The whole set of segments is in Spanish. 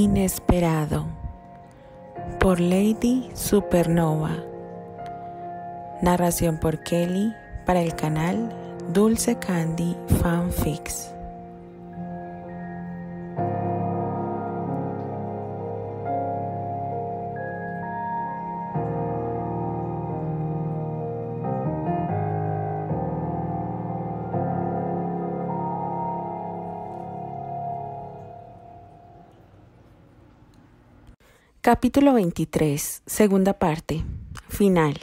Inesperado por Lady Supernova. Narración por Kelly para el canal Dulce Candy Fanfics. Capítulo 23, segunda parte. Final.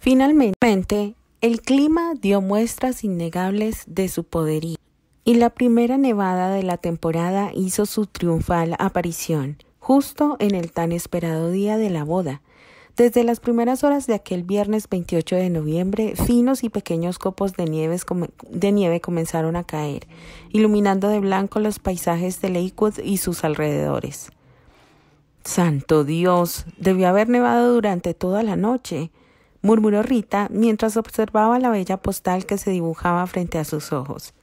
Finalmente, el clima dio muestras innegables de su poderío, y la primera nevada de la temporada hizo su triunfal aparición, justo en el tan esperado día de la boda. Desde las primeras horas de aquel viernes 28 de noviembre, finos y pequeños copos de, de nieve comenzaron a caer, iluminando de blanco los paisajes de Lakewood y sus alrededores. Santo Dios, debió haber nevado durante toda la noche, murmuró Rita mientras observaba la bella postal que se dibujaba frente a sus ojos.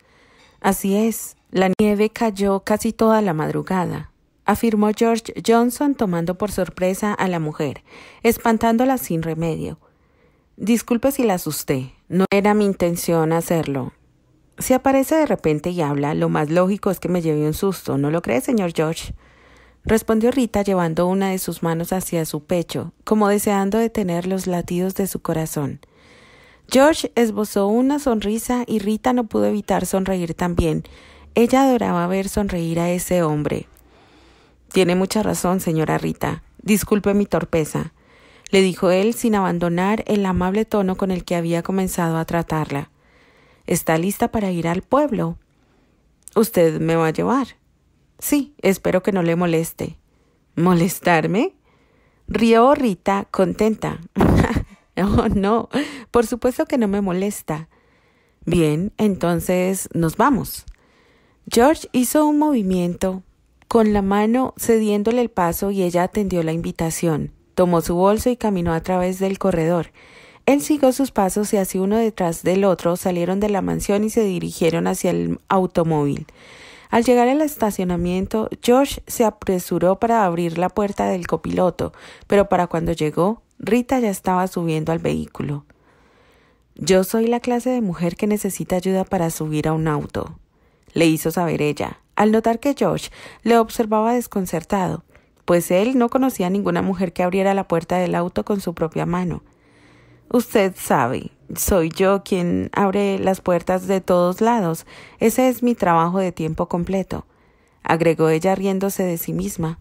Así es, la nieve cayó casi toda la madrugada, afirmó George Johnson tomando por sorpresa a la mujer, espantándola sin remedio. Disculpe si la asusté, no era mi intención hacerlo. Si aparece de repente y habla, lo más lógico es que me lleve un susto, ¿no lo cree, señor George? respondió Rita llevando una de sus manos hacia su pecho, como deseando detener los latidos de su corazón. George esbozó una sonrisa y Rita no pudo evitar sonreír también. Ella adoraba ver sonreír a ese hombre. Tiene mucha razón, señora Rita. Disculpe mi torpeza, le dijo él sin abandonar el amable tono con el que había comenzado a tratarla. ¿Está lista para ir al pueblo? Usted me va a llevar. Sí, espero que no le moleste. ¿Molestarme? Rió Rita, contenta. oh, no, por supuesto que no me molesta. Bien, entonces nos vamos. George hizo un movimiento con la mano cediéndole el paso y ella atendió la invitación. Tomó su bolso y caminó a través del corredor. Él siguió sus pasos y así uno detrás del otro salieron de la mansión y se dirigieron hacia el automóvil. Al llegar al estacionamiento, Josh se apresuró para abrir la puerta del copiloto, pero para cuando llegó, Rita ya estaba subiendo al vehículo. Yo soy la clase de mujer que necesita ayuda para subir a un auto, le hizo saber ella, al notar que Josh le observaba desconcertado, pues él no conocía a ninguna mujer que abriera la puerta del auto con su propia mano. Usted sabe, soy yo quien abre las puertas de todos lados. Ese es mi trabajo de tiempo completo, agregó ella riéndose de sí misma.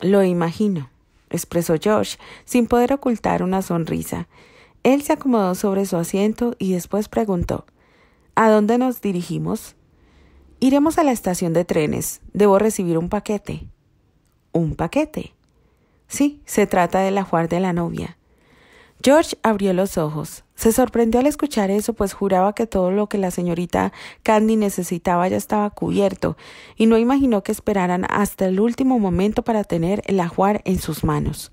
Lo imagino, expresó Josh, sin poder ocultar una sonrisa. Él se acomodó sobre su asiento y después preguntó ¿A dónde nos dirigimos? Iremos a la estación de trenes. Debo recibir un paquete. ¿Un paquete? Sí, se trata del ajuar de la novia. George abrió los ojos. Se sorprendió al escuchar eso, pues juraba que todo lo que la señorita Candy necesitaba ya estaba cubierto, y no imaginó que esperaran hasta el último momento para tener el ajuar en sus manos.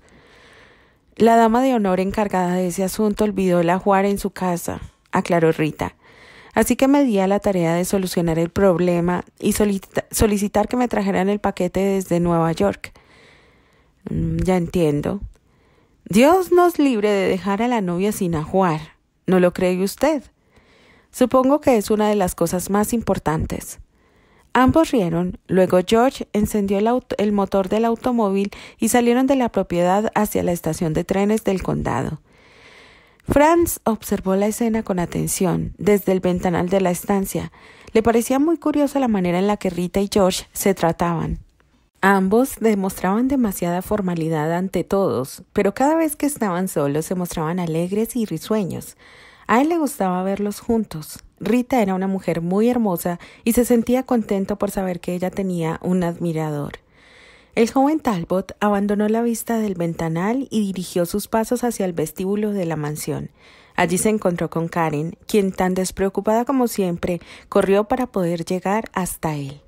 La dama de honor encargada de ese asunto olvidó el ajuar en su casa, aclaró Rita. Así que me di a la tarea de solucionar el problema y solicitar que me trajeran el paquete desde Nueva York. Mm, ya entiendo, Dios nos libre de dejar a la novia sin ajuar. ¿No lo cree usted? Supongo que es una de las cosas más importantes. Ambos rieron, luego George encendió el, motor del automóvil y salieron de la propiedad hacia la estación de trenes del condado. Franz observó la escena con atención desde el ventanal de la estancia. Le parecía muy curiosa la manera en la que Rita y George se trataban. Ambos demostraban demasiada formalidad ante todos, pero cada vez que estaban solos se mostraban alegres y risueños. A él le gustaba verlos juntos. Rita era una mujer muy hermosa y se sentía contento por saber que ella tenía un admirador. El joven Talbot abandonó la vista del ventanal y dirigió sus pasos hacia el vestíbulo de la mansión. Allí se encontró con Karen, quien tan despreocupada como siempre corrió para poder llegar hasta él.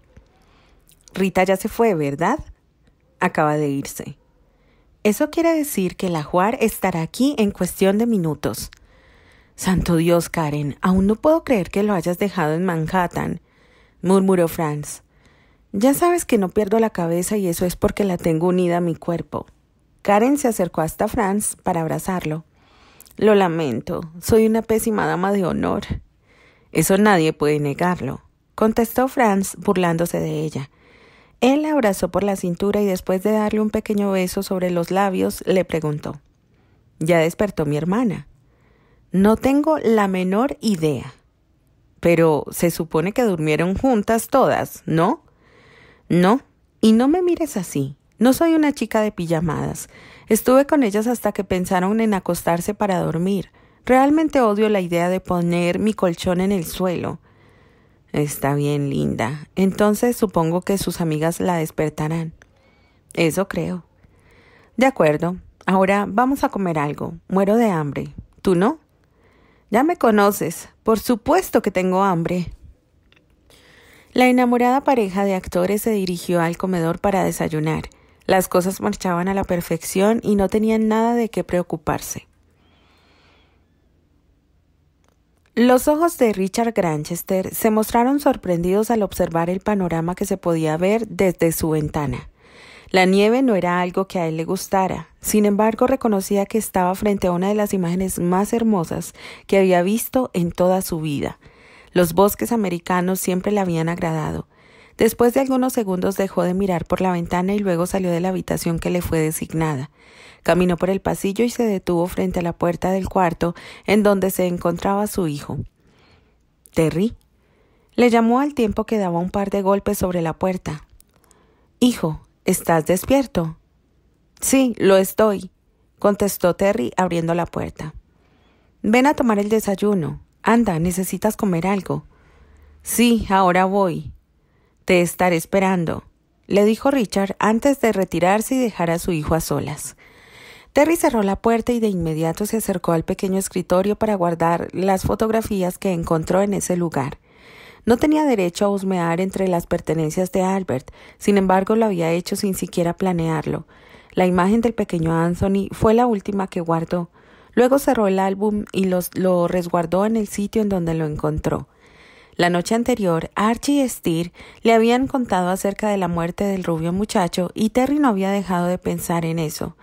Rita ya se fue, ¿verdad? Acaba de irse. Eso quiere decir que la Juar estará aquí en cuestión de minutos. Santo Dios, Karen, aún no puedo creer que lo hayas dejado en Manhattan, murmuró Franz. Ya sabes que no pierdo la cabeza y eso es porque la tengo unida a mi cuerpo. Karen se acercó hasta Franz para abrazarlo. Lo lamento, soy una pésima dama de honor. Eso nadie puede negarlo, contestó Franz burlándose de ella. Él la abrazó por la cintura y después de darle un pequeño beso sobre los labios, le preguntó, ¿Ya despertó mi hermana? No tengo la menor idea. Pero se supone que durmieron juntas todas, ¿no? No, y no me mires así. No soy una chica de pijamadas. Estuve con ellas hasta que pensaron en acostarse para dormir. Realmente odio la idea de poner mi colchón en el suelo. Está bien linda. Entonces supongo que sus amigas la despertarán. Eso creo. De acuerdo. Ahora vamos a comer algo. Muero de hambre. ¿Tú no? Ya me conoces. Por supuesto que tengo hambre. La enamorada pareja de actores se dirigió al comedor para desayunar. Las cosas marchaban a la perfección y no tenían nada de qué preocuparse. Los ojos de Richard Granchester se mostraron sorprendidos al observar el panorama que se podía ver desde su ventana. La nieve no era algo que a él le gustara, sin embargo reconocía que estaba frente a una de las imágenes más hermosas que había visto en toda su vida. Los bosques americanos siempre le habían agradado, Después de algunos segundos dejó de mirar por la ventana y luego salió de la habitación que le fue designada. Caminó por el pasillo y se detuvo frente a la puerta del cuarto en donde se encontraba su hijo. Terry le llamó al tiempo que daba un par de golpes sobre la puerta. Hijo, ¿estás despierto? Sí, lo estoy, contestó Terry abriendo la puerta. Ven a tomar el desayuno. Anda, necesitas comer algo. Sí, ahora voy, te estaré esperando, le dijo Richard antes de retirarse y dejar a su hijo a solas. Terry cerró la puerta y de inmediato se acercó al pequeño escritorio para guardar las fotografías que encontró en ese lugar. No tenía derecho a husmear entre las pertenencias de Albert, sin embargo lo había hecho sin siquiera planearlo. La imagen del pequeño Anthony fue la última que guardó. Luego cerró el álbum y lo resguardó en el sitio en donde lo encontró. La noche anterior, Archie y Steer le habían contado acerca de la muerte del rubio muchacho y Terry no había dejado de pensar en eso.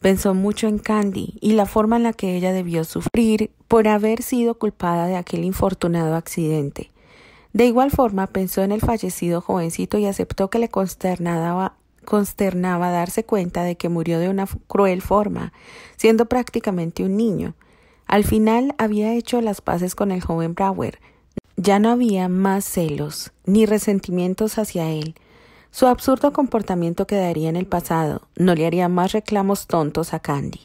Pensó mucho en Candy y la forma en la que ella debió sufrir por haber sido culpada de aquel infortunado accidente. De igual forma, pensó en el fallecido jovencito y aceptó que le consternaba, consternaba darse cuenta de que murió de una cruel forma, siendo prácticamente un niño. Al final había hecho las paces con el joven Brower, ya no había más celos ni resentimientos hacia él. Su absurdo comportamiento quedaría en el pasado, no le haría más reclamos tontos a Candy.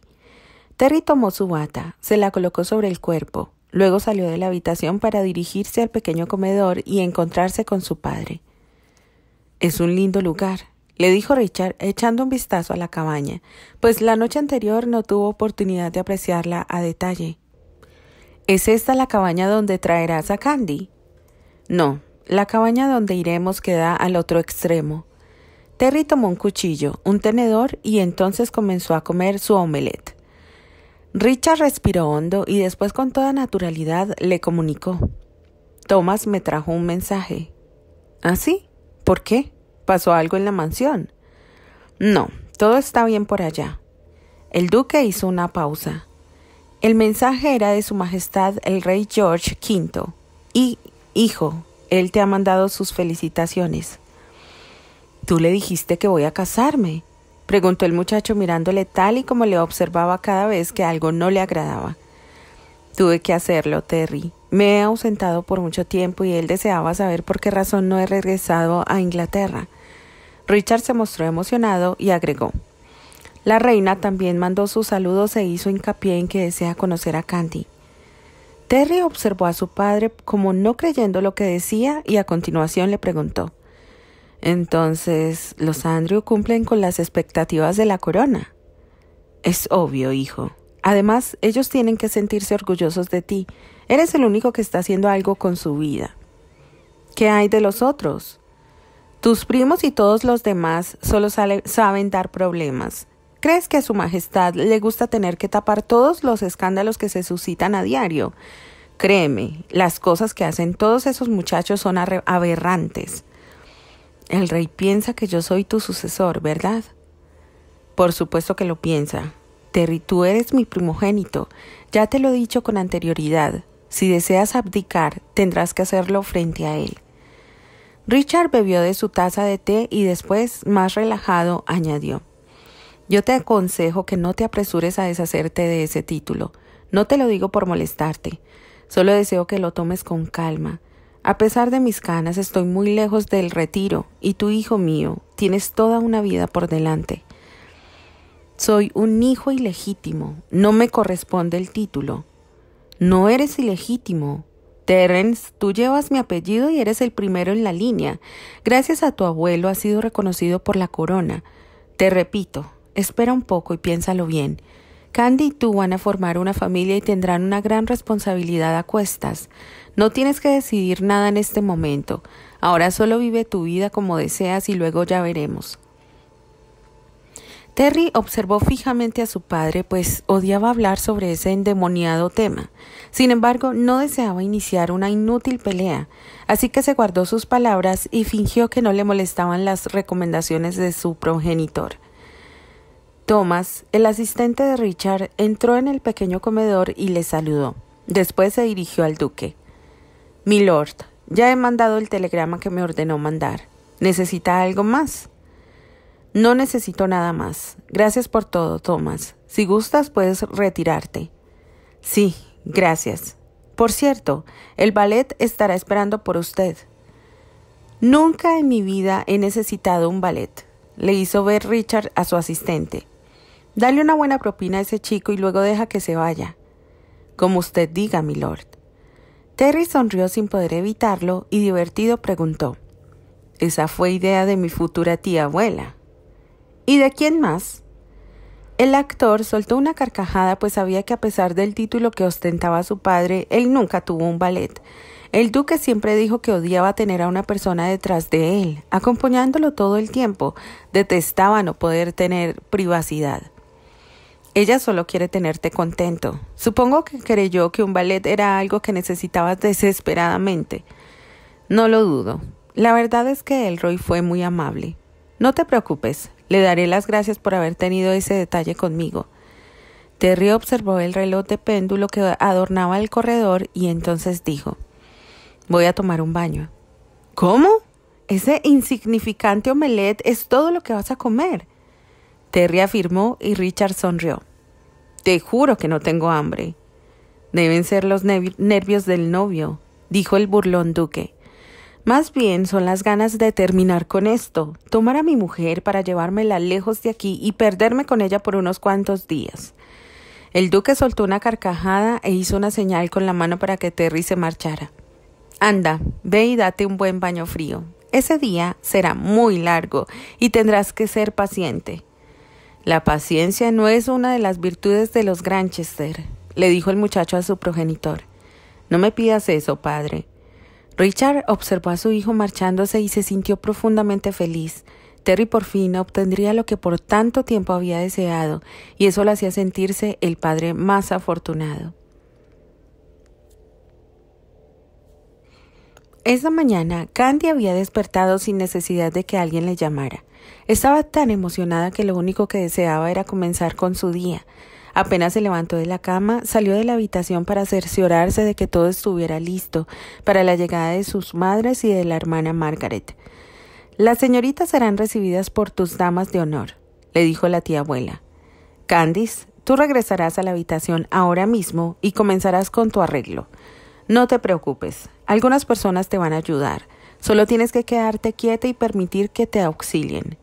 Terry tomó su bata, se la colocó sobre el cuerpo, luego salió de la habitación para dirigirse al pequeño comedor y encontrarse con su padre. Es un lindo lugar, le dijo Richard echando un vistazo a la cabaña, pues la noche anterior no tuvo oportunidad de apreciarla a detalle. ¿Es esta la cabaña donde traerás a Candy? No, la cabaña donde iremos queda al otro extremo. Terry tomó un cuchillo, un tenedor y entonces comenzó a comer su omelette. Richard respiró hondo y después con toda naturalidad le comunicó. Thomas me trajo un mensaje. ¿Ah, sí? ¿Por qué? ¿Pasó algo en la mansión? No, todo está bien por allá. El duque hizo una pausa. El mensaje era de Su Majestad el Rey George V. Y, hijo, él te ha mandado sus felicitaciones. ¿Tú le dijiste que voy a casarme? preguntó el muchacho mirándole tal y como le observaba cada vez que algo no le agradaba. Tuve que hacerlo, Terry. Me he ausentado por mucho tiempo y él deseaba saber por qué razón no he regresado a Inglaterra. Richard se mostró emocionado y agregó la reina también mandó sus saludos e hizo hincapié en que desea conocer a Candy. Terry observó a su padre como no creyendo lo que decía y a continuación le preguntó Entonces, los Andrew cumplen con las expectativas de la corona. Es obvio, hijo. Además, ellos tienen que sentirse orgullosos de ti. Eres el único que está haciendo algo con su vida. ¿Qué hay de los otros? Tus primos y todos los demás solo saben dar problemas. ¿Crees que a Su Majestad le gusta tener que tapar todos los escándalos que se suscitan a diario? Créeme, las cosas que hacen todos esos muchachos son aberrantes. El rey piensa que yo soy tu sucesor, ¿verdad? Por supuesto que lo piensa. Terry, tú eres mi primogénito. Ya te lo he dicho con anterioridad. Si deseas abdicar, tendrás que hacerlo frente a él. Richard bebió de su taza de té y después, más relajado, añadió yo te aconsejo que no te apresures a deshacerte de ese título. No te lo digo por molestarte. Solo deseo que lo tomes con calma. A pesar de mis canas, estoy muy lejos del retiro, y tu hijo mío, tienes toda una vida por delante. Soy un hijo ilegítimo, no me corresponde el título. No eres ilegítimo. Terence, tú llevas mi apellido y eres el primero en la línea. Gracias a tu abuelo has sido reconocido por la corona. Te repito, Espera un poco y piénsalo bien. Candy y tú van a formar una familia y tendrán una gran responsabilidad a cuestas. No tienes que decidir nada en este momento. Ahora solo vive tu vida como deseas y luego ya veremos. Terry observó fijamente a su padre, pues odiaba hablar sobre ese endemoniado tema. Sin embargo, no deseaba iniciar una inútil pelea, así que se guardó sus palabras y fingió que no le molestaban las recomendaciones de su progenitor. Thomas, el asistente de Richard, entró en el pequeño comedor y le saludó. Después se dirigió al duque. Milord, ya he mandado el telegrama que me ordenó mandar. ¿Necesita algo más? No necesito nada más. Gracias por todo, Thomas. Si gustas, puedes retirarte. Sí, gracias. Por cierto, el ballet estará esperando por usted. Nunca en mi vida he necesitado un ballet, le hizo ver Richard a su asistente. Dale una buena propina a ese chico y luego deja que se vaya. Como usted diga, mi lord. Terry sonrió sin poder evitarlo y divertido preguntó. Esa fue idea de mi futura tía abuela. ¿Y de quién más? El actor soltó una carcajada pues sabía que a pesar del título que ostentaba su padre, él nunca tuvo un ballet. El duque siempre dijo que odiaba tener a una persona detrás de él, acompañándolo todo el tiempo. Detestaba no poder tener privacidad. Ella solo quiere tenerte contento. Supongo que creyó que un ballet era algo que necesitabas desesperadamente. No lo dudo. La verdad es que Elroy fue muy amable. No te preocupes, le daré las gracias por haber tenido ese detalle conmigo. Terry observó el reloj de péndulo que adornaba el corredor y entonces dijo Voy a tomar un baño. ¿Cómo? Ese insignificante omelette es todo lo que vas a comer. Terry afirmó y Richard sonrió. Te juro que no tengo hambre. Deben ser los nervios del novio, dijo el burlón duque. Más bien son las ganas de terminar con esto, tomar a mi mujer para llevármela lejos de aquí y perderme con ella por unos cuantos días. El duque soltó una carcajada e hizo una señal con la mano para que Terry se marchara. Anda, ve y date un buen baño frío. Ese día será muy largo y tendrás que ser paciente. La paciencia no es una de las virtudes de los Granchester, le dijo el muchacho a su progenitor. No me pidas eso, padre. Richard observó a su hijo marchándose y se sintió profundamente feliz. Terry por fin obtendría lo que por tanto tiempo había deseado, y eso lo hacía sentirse el padre más afortunado. Esa mañana, Candy había despertado sin necesidad de que alguien le llamara. Estaba tan emocionada que lo único que deseaba era comenzar con su día. Apenas se levantó de la cama, salió de la habitación para cerciorarse de que todo estuviera listo para la llegada de sus madres y de la hermana Margaret. Las señoritas serán recibidas por tus damas de honor, le dijo la tía abuela. Candice, tú regresarás a la habitación ahora mismo y comenzarás con tu arreglo. No te preocupes, algunas personas te van a ayudar. Solo tienes que quedarte quieta y permitir que te auxilien.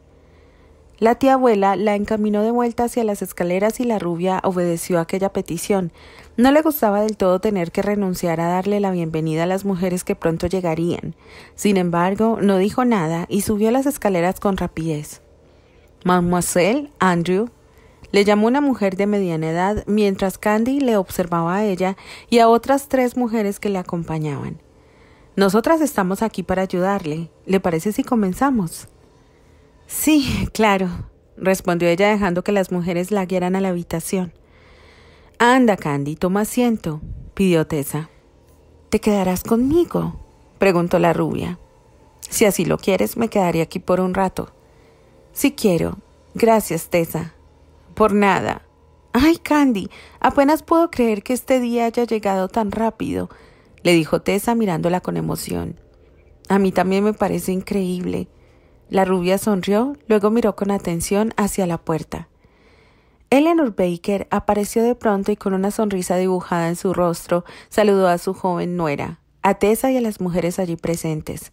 La tía abuela la encaminó de vuelta hacia las escaleras y la rubia obedeció aquella petición. No le gustaba del todo tener que renunciar a darle la bienvenida a las mujeres que pronto llegarían. Sin embargo, no dijo nada y subió las escaleras con rapidez. Mademoiselle Andrew le llamó una mujer de mediana edad mientras Candy le observaba a ella y a otras tres mujeres que le acompañaban. Nosotras estamos aquí para ayudarle. ¿Le parece si comenzamos? Sí, claro, respondió ella dejando que las mujeres la guiaran a la habitación. Anda, Candy, toma asiento, pidió Tessa. ¿Te quedarás conmigo? preguntó la rubia. Si así lo quieres, me quedaré aquí por un rato. Si quiero. Gracias, Tessa. Por nada. Ay, Candy, apenas puedo creer que este día haya llegado tan rápido le dijo Tessa mirándola con emoción. A mí también me parece increíble. La rubia sonrió, luego miró con atención hacia la puerta. Eleanor Baker apareció de pronto y con una sonrisa dibujada en su rostro saludó a su joven nuera, a Tessa y a las mujeres allí presentes.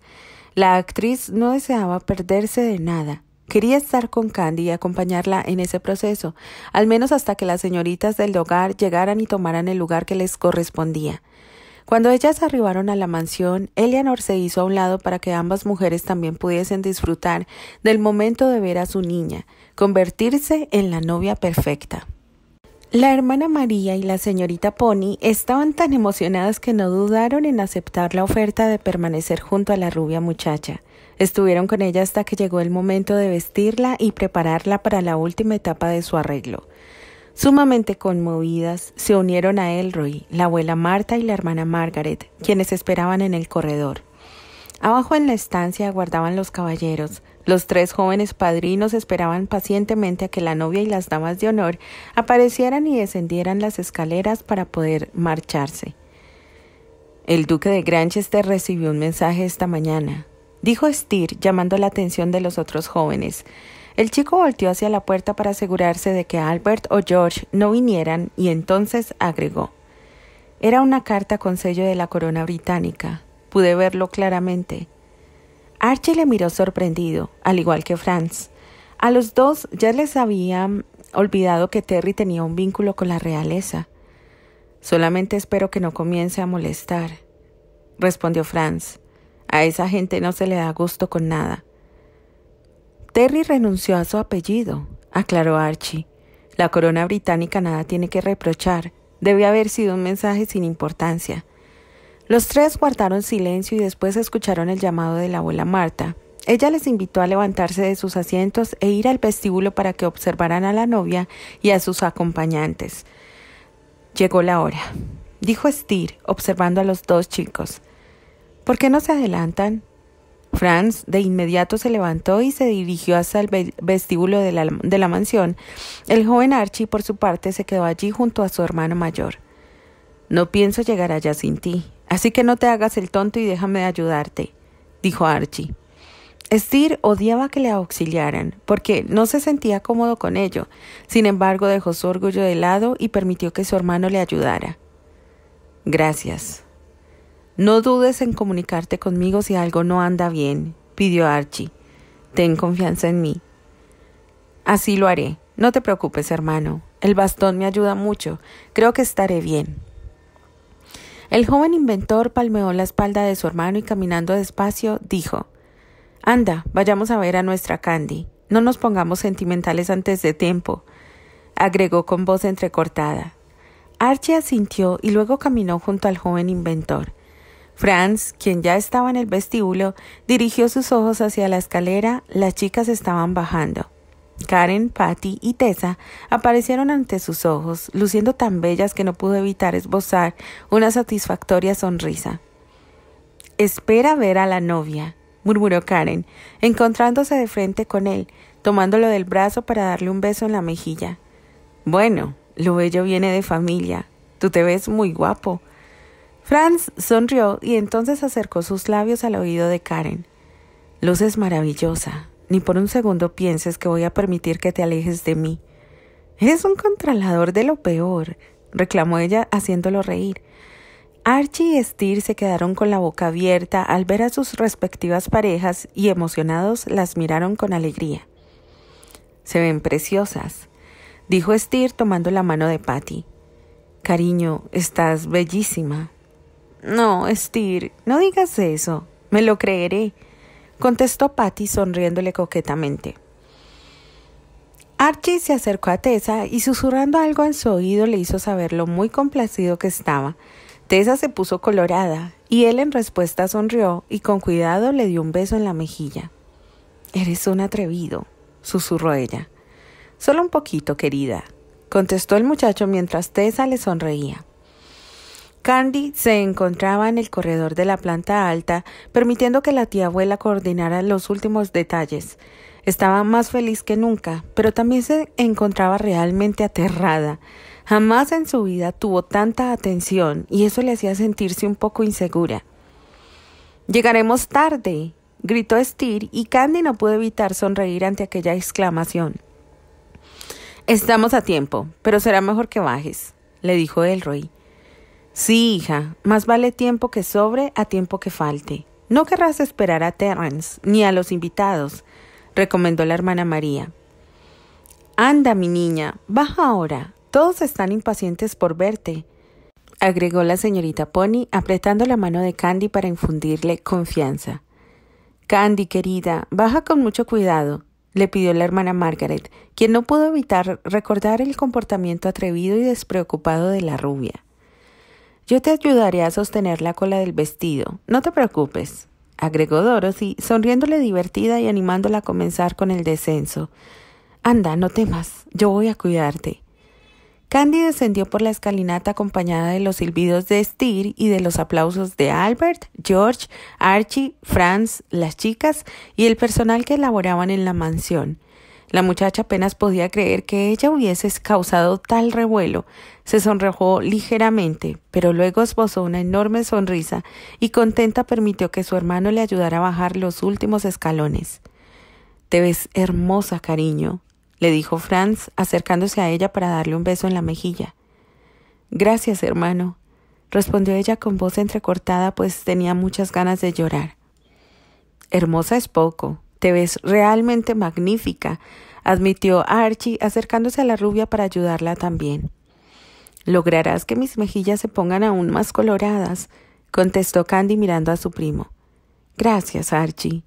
La actriz no deseaba perderse de nada. Quería estar con Candy y acompañarla en ese proceso, al menos hasta que las señoritas del hogar llegaran y tomaran el lugar que les correspondía. Cuando ellas arribaron a la mansión, Eleanor se hizo a un lado para que ambas mujeres también pudiesen disfrutar del momento de ver a su niña, convertirse en la novia perfecta. La hermana María y la señorita Pony estaban tan emocionadas que no dudaron en aceptar la oferta de permanecer junto a la rubia muchacha. Estuvieron con ella hasta que llegó el momento de vestirla y prepararla para la última etapa de su arreglo. Sumamente conmovidas, se unieron a Elroy, la abuela Marta y la hermana Margaret, quienes esperaban en el corredor. Abajo en la estancia aguardaban los caballeros. Los tres jóvenes padrinos esperaban pacientemente a que la novia y las damas de honor aparecieran y descendieran las escaleras para poder marcharse. El duque de Granchester recibió un mensaje esta mañana, dijo Steer, llamando la atención de los otros jóvenes. El chico volteó hacia la puerta para asegurarse de que Albert o George no vinieran y entonces agregó Era una carta con sello de la corona británica. Pude verlo claramente. Archie le miró sorprendido, al igual que Franz. A los dos ya les había olvidado que Terry tenía un vínculo con la realeza. Solamente espero que no comience a molestar, respondió Franz. A esa gente no se le da gusto con nada. Terry renunció a su apellido, aclaró Archie. La corona británica nada tiene que reprochar. Debe haber sido un mensaje sin importancia. Los tres guardaron silencio y después escucharon el llamado de la abuela Marta. Ella les invitó a levantarse de sus asientos e ir al vestíbulo para que observaran a la novia y a sus acompañantes. Llegó la hora, dijo Steer, observando a los dos chicos. ¿Por qué no se adelantan? Franz de inmediato se levantó y se dirigió hasta el vestíbulo de la, mansión. El joven Archie, por su parte, se quedó allí junto a su hermano mayor. No pienso llegar allá sin ti, así que no te hagas el tonto y déjame ayudarte, dijo Archie. Steer odiaba que le auxiliaran, porque no se sentía cómodo con ello. Sin embargo, dejó su orgullo de lado y permitió que su hermano le ayudara. Gracias, no dudes en comunicarte conmigo si algo no anda bien, pidió Archie. Ten confianza en mí. Así lo haré. No te preocupes, hermano. El bastón me ayuda mucho. Creo que estaré bien. El joven inventor palmeó la espalda de su hermano y caminando despacio dijo Anda, vayamos a ver a nuestra Candy. No nos pongamos sentimentales antes de tiempo, agregó con voz entrecortada. Archie asintió y luego caminó junto al joven inventor. Franz, quien ya estaba en el vestíbulo, dirigió sus ojos hacia la escalera. Las chicas estaban bajando. Karen, Patty y Tessa aparecieron ante sus ojos, luciendo tan bellas que no pudo evitar esbozar una satisfactoria sonrisa. Espera ver a la novia, murmuró Karen, encontrándose de frente con él, tomándolo del brazo para darle un beso en la mejilla. Bueno, lo bello viene de familia. Tú te ves muy guapo, Franz sonrió y entonces acercó sus labios al oído de Karen. es maravillosa. Ni por un segundo pienses que voy a permitir que te alejes de mí. «Es un controlador de lo peor, reclamó ella haciéndolo reír. Archie y Steer se quedaron con la boca abierta al ver a sus respectivas parejas y emocionados las miraron con alegría. Se ven preciosas, dijo Steer tomando la mano de Patty. Cariño, estás bellísima. No, Steer, no digas eso. Me lo creeré, contestó Patty sonriéndole coquetamente. Archie se acercó a Tessa y susurrando algo en su oído le hizo saber lo muy complacido que estaba. Tessa se puso colorada y él en respuesta sonrió y con cuidado le dio un beso en la mejilla. Eres un atrevido, susurró ella. Solo un poquito, querida, contestó el muchacho mientras Tessa le sonreía. Candy se encontraba en el corredor de la planta alta, permitiendo que la tía abuela coordinara los últimos detalles. Estaba más feliz que nunca, pero también se encontraba realmente aterrada. Jamás en su vida tuvo tanta atención y eso le hacía sentirse un poco insegura. Llegaremos tarde, gritó Steer y Candy no pudo evitar sonreír ante aquella exclamación. Estamos a tiempo, pero será mejor que bajes, le dijo Elroy. Sí, hija, más vale tiempo que sobre a tiempo que falte. No querrás esperar a Terrence ni a los invitados, recomendó la hermana María. Anda, mi niña, baja ahora. Todos están impacientes por verte, agregó la señorita Pony, apretando la mano de Candy para infundirle confianza. Candy, querida, baja con mucho cuidado, le pidió la hermana Margaret, quien no pudo evitar recordar el comportamiento atrevido y despreocupado de la rubia. Yo te ayudaré a sostener la cola del vestido, no te preocupes, agregó Dorothy, sonriéndole divertida y animándola a comenzar con el descenso. Anda, no temas, yo voy a cuidarte. Candy descendió por la escalinata acompañada de los silbidos de Steer y de los aplausos de Albert, George, Archie, Franz, las chicas y el personal que laboraban en la mansión. La muchacha apenas podía creer que ella hubiese causado tal revuelo. Se sonrojó ligeramente, pero luego esbozó una enorme sonrisa y contenta permitió que su hermano le ayudara a bajar los últimos escalones. Te ves hermosa, cariño, le dijo Franz, acercándose a ella para darle un beso en la mejilla. Gracias, hermano, respondió ella con voz entrecortada, pues tenía muchas ganas de llorar. Hermosa es poco, te ves realmente magnífica, admitió Archie, acercándose a la rubia para ayudarla también. Lograrás que mis mejillas se pongan aún más coloradas, contestó Candy mirando a su primo. Gracias, Archie.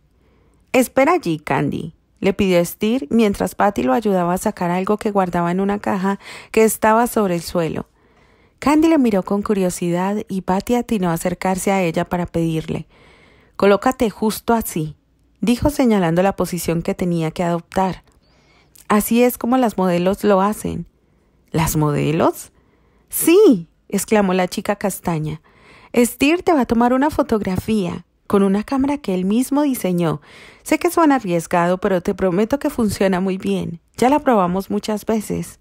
Espera allí, Candy, le pidió Steer mientras Patty lo ayudaba a sacar algo que guardaba en una caja que estaba sobre el suelo. Candy le miró con curiosidad y Patty atinó a acercarse a ella para pedirle: Colócate justo así, dijo señalando la posición que tenía que adoptar. Así es como las modelos lo hacen. ¿Las modelos? Sí, exclamó la chica castaña. Steer te va a tomar una fotografía con una cámara que él mismo diseñó. Sé que suena arriesgado, pero te prometo que funciona muy bien. Ya la probamos muchas veces.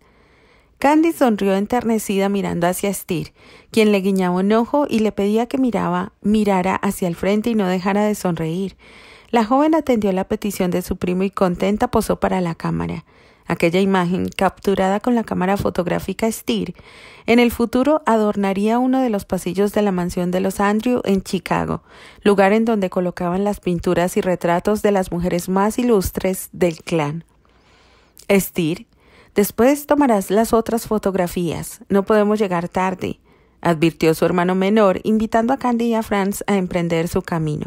Candy sonrió enternecida mirando hacia Steer, quien le guiñaba un ojo y le pedía que miraba, mirara hacia el frente y no dejara de sonreír. La joven atendió la petición de su primo y contenta posó para la cámara. Aquella imagen, capturada con la cámara fotográfica Steer, en el futuro adornaría uno de los pasillos de la mansión de los Andrew en Chicago, lugar en donde colocaban las pinturas y retratos de las mujeres más ilustres del clan. Steer, después tomarás las otras fotografías. No podemos llegar tarde, advirtió su hermano menor, invitando a Candy y a Franz a emprender su camino.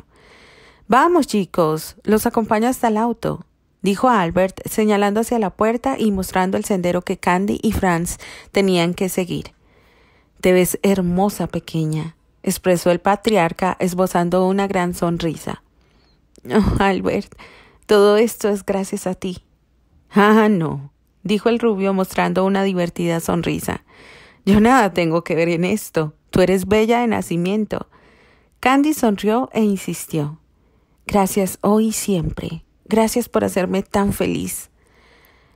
Vamos, chicos, los acompaño hasta el auto, dijo Albert, señalando hacia la puerta y mostrando el sendero que Candy y Franz tenían que seguir. Te ves hermosa, pequeña, expresó el patriarca, esbozando una gran sonrisa. Oh, Albert, todo esto es gracias a ti. Ah, no, dijo el rubio, mostrando una divertida sonrisa. Yo nada tengo que ver en esto. Tú eres bella de nacimiento. Candy sonrió e insistió. Gracias hoy y siempre. Gracias por hacerme tan feliz.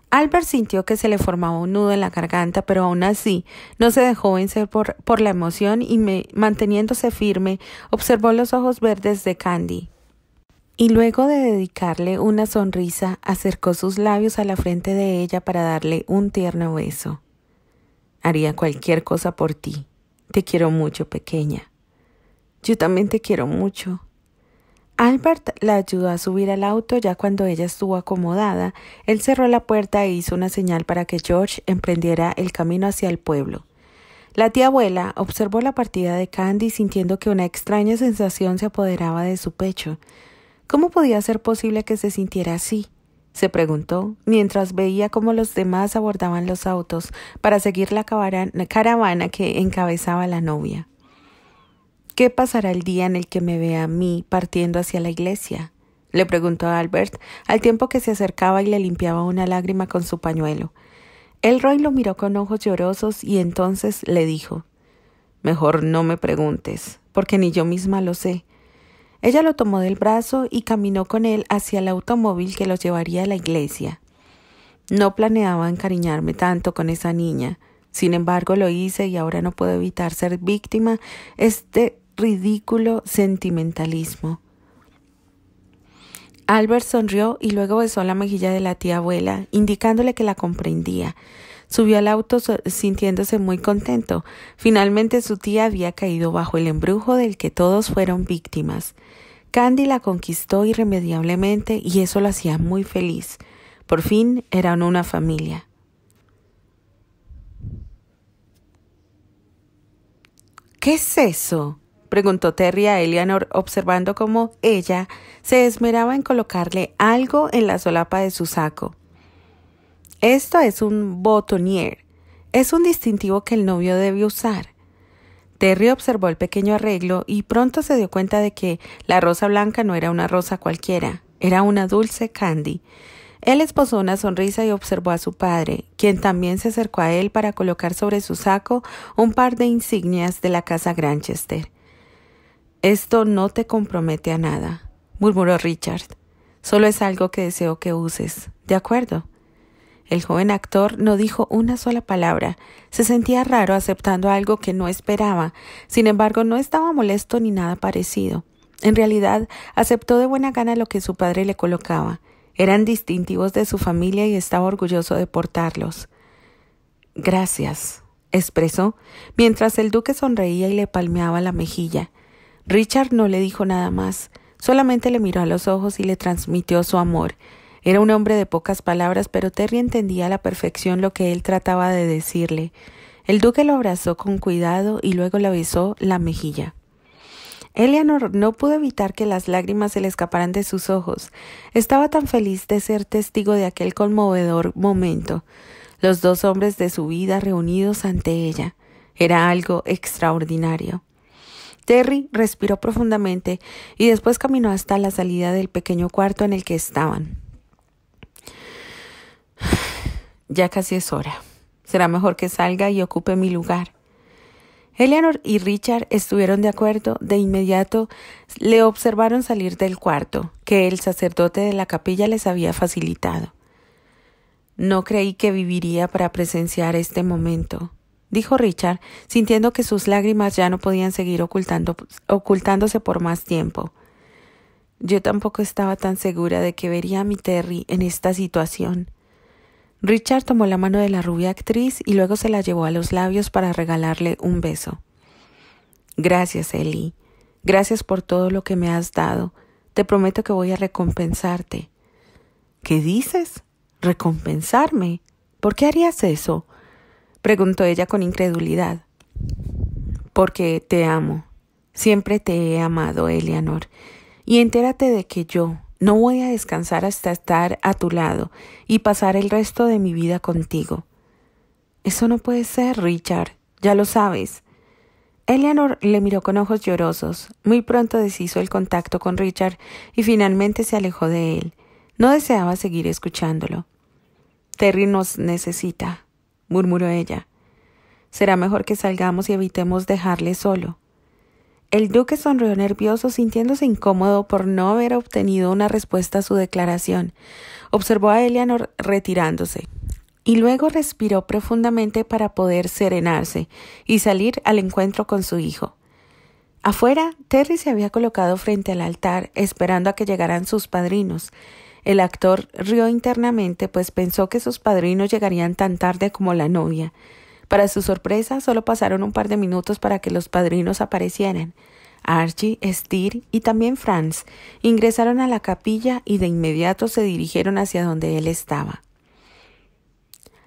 Albert sintió que se le formaba un nudo en la garganta, pero aún así no se dejó vencer por, la emoción y manteniéndose firme, observó los ojos verdes de Candy. Y luego de dedicarle una sonrisa, acercó sus labios a la frente de ella para darle un tierno beso. Haría cualquier cosa por ti. Te quiero mucho, pequeña. Yo también te quiero mucho, Albert la ayudó a subir al auto ya cuando ella estuvo acomodada. Él cerró la puerta e hizo una señal para que George emprendiera el camino hacia el pueblo. La tía abuela observó la partida de Candy sintiendo que una extraña sensación se apoderaba de su pecho. ¿Cómo podía ser posible que se sintiera así? se preguntó, mientras veía cómo los demás abordaban los autos para seguir la caravana que encabezaba la novia. ¿Qué pasará el día en el que me vea a mí partiendo hacia la iglesia? le preguntó Albert, al tiempo que se acercaba y le limpiaba una lágrima con su pañuelo. El Roy lo miró con ojos llorosos y entonces le dijo Mejor no me preguntes, porque ni yo misma lo sé. Ella lo tomó del brazo y caminó con él hacia el automóvil que los llevaría a la iglesia. No planeaba encariñarme tanto con esa niña. Sin embargo, lo hice y ahora no puedo evitar ser víctima este ridículo sentimentalismo. Albert sonrió y luego besó la mejilla de la tía abuela, indicándole que la comprendía. Subió al auto sintiéndose muy contento. Finalmente su tía había caído bajo el embrujo del que todos fueron víctimas. Candy la conquistó irremediablemente y eso la hacía muy feliz. Por fin eran una familia. ¿Qué es eso? preguntó Terry a Eleanor, observando cómo ella se esmeraba en colocarle algo en la solapa de su saco. Esto es un botonier. Es un distintivo que el novio debe usar. Terry observó el pequeño arreglo y pronto se dio cuenta de que la rosa blanca no era una rosa cualquiera, era una dulce candy. Él esposó una sonrisa y observó a su padre, quien también se acercó a él para colocar sobre su saco un par de insignias de la casa Granchester. Esto no te compromete a nada, murmuró Richard. Solo es algo que deseo que uses. ¿De acuerdo? El joven actor no dijo una sola palabra. Se sentía raro aceptando algo que no esperaba. Sin embargo, no estaba molesto ni nada parecido. En realidad, aceptó de buena gana lo que su padre le colocaba. Eran distintivos de su familia y estaba orgulloso de portarlos. Gracias, expresó, mientras el duque sonreía y le palmeaba la mejilla. Richard no le dijo nada más, solamente le miró a los ojos y le transmitió su amor. Era un hombre de pocas palabras, pero Terry entendía a la perfección lo que él trataba de decirle. El duque lo abrazó con cuidado y luego le besó la mejilla. Eleanor no pudo evitar que las lágrimas se le escaparan de sus ojos. Estaba tan feliz de ser testigo de aquel conmovedor momento. Los dos hombres de su vida reunidos ante ella. Era algo extraordinario. Terry respiró profundamente y después caminó hasta la salida del pequeño cuarto en el que estaban. Ya casi es hora. Será mejor que salga y ocupe mi lugar. Eleanor y Richard estuvieron de acuerdo. De inmediato le observaron salir del cuarto que el sacerdote de la capilla les había facilitado. No creí que viviría para presenciar este momento, dijo Richard, sintiendo que sus lágrimas ya no podían seguir ocultándose por más tiempo. Yo tampoco estaba tan segura de que vería a mi Terry en esta situación. Richard tomó la mano de la rubia actriz y luego se la llevó a los labios para regalarle un beso. Gracias, Ellie. Gracias por todo lo que me has dado. Te prometo que voy a recompensarte. ¿Qué dices? ¿Recompensarme? ¿Por qué harías eso? preguntó ella con incredulidad. Porque te amo. Siempre te he amado, Eleanor. Y entérate de que yo no voy a descansar hasta estar a tu lado y pasar el resto de mi vida contigo. Eso no puede ser, Richard. Ya lo sabes. Eleanor le miró con ojos llorosos. Muy pronto deshizo el contacto con Richard y finalmente se alejó de él. No deseaba seguir escuchándolo. Terry nos necesita, murmuró ella. Será mejor que salgamos y evitemos dejarle solo. El duque sonrió nervioso, sintiéndose incómodo por no haber obtenido una respuesta a su declaración. Observó a Eleanor retirándose, y luego respiró profundamente para poder serenarse y salir al encuentro con su hijo. Afuera, Terry se había colocado frente al altar, esperando a que llegaran sus padrinos. El actor rió internamente, pues pensó que sus padrinos llegarían tan tarde como la novia. Para su sorpresa, solo pasaron un par de minutos para que los padrinos aparecieran. Archie, Steer y también Franz ingresaron a la capilla y de inmediato se dirigieron hacia donde él estaba.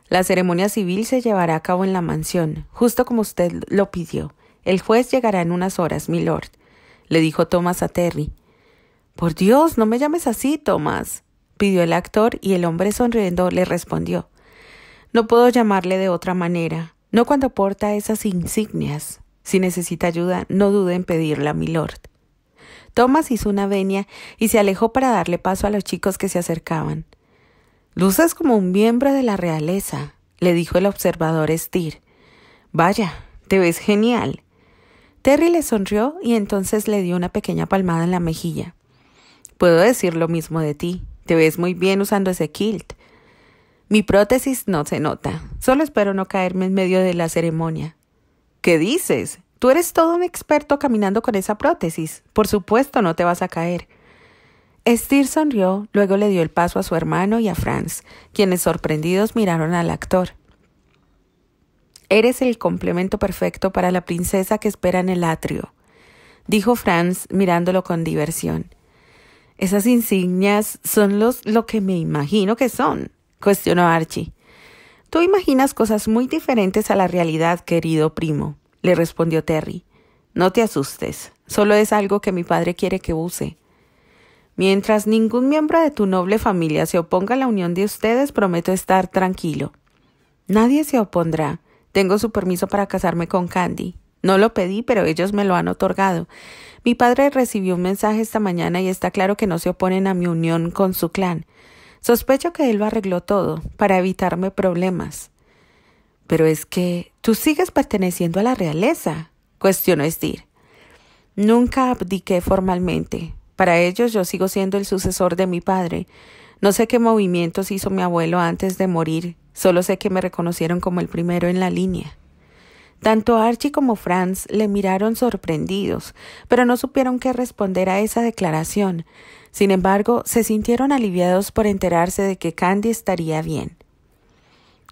La ceremonia civil se llevará a cabo en la mansión, justo como usted lo pidió. El juez llegará en unas horas, milord, le dijo Thomas a Terry. Por Dios, no me llames así, Thomas pidió el actor y el hombre sonriendo le respondió No puedo llamarle de otra manera, no cuando porta esas insignias. Si necesita ayuda, no dude en pedirla, milord. Thomas hizo una venia y se alejó para darle paso a los chicos que se acercaban. Luces como un miembro de la realeza, le dijo el observador Steer. Vaya, te ves genial. Terry le sonrió y entonces le dio una pequeña palmada en la mejilla. Puedo decir lo mismo de ti, te ves muy bien usando ese kilt. Mi prótesis no se nota. Solo espero no caerme en medio de la ceremonia. ¿Qué dices? Tú eres todo un experto caminando con esa prótesis. Por supuesto no te vas a caer. Steer sonrió, luego le dio el paso a su hermano y a Franz, quienes sorprendidos miraron al actor. Eres el complemento perfecto para la princesa que espera en el atrio, dijo Franz mirándolo con diversión. Esas insignias son lo que me imagino que son, cuestionó Archie. Tú imaginas cosas muy diferentes a la realidad, querido primo, le respondió Terry. No te asustes, solo es algo que mi padre quiere que use. Mientras ningún miembro de tu noble familia se oponga a la unión de ustedes, prometo estar tranquilo. Nadie se opondrá. Tengo su permiso para casarme con Candy. No lo pedí, pero ellos me lo han otorgado. Mi padre recibió un mensaje esta mañana y está claro que no se oponen a mi unión con su clan. Sospecho que él lo arregló todo para evitarme problemas. Pero es que tú sigues perteneciendo a la realeza, cuestionó Estir. Nunca abdiqué formalmente. Para ellos yo sigo siendo el sucesor de mi padre. No sé qué movimientos hizo mi abuelo antes de morir, solo sé que me reconocieron como el primero en la línea. Tanto Archie como Franz le miraron sorprendidos, pero no supieron qué responder a esa declaración. Sin embargo, se sintieron aliviados por enterarse de que Candy estaría bien.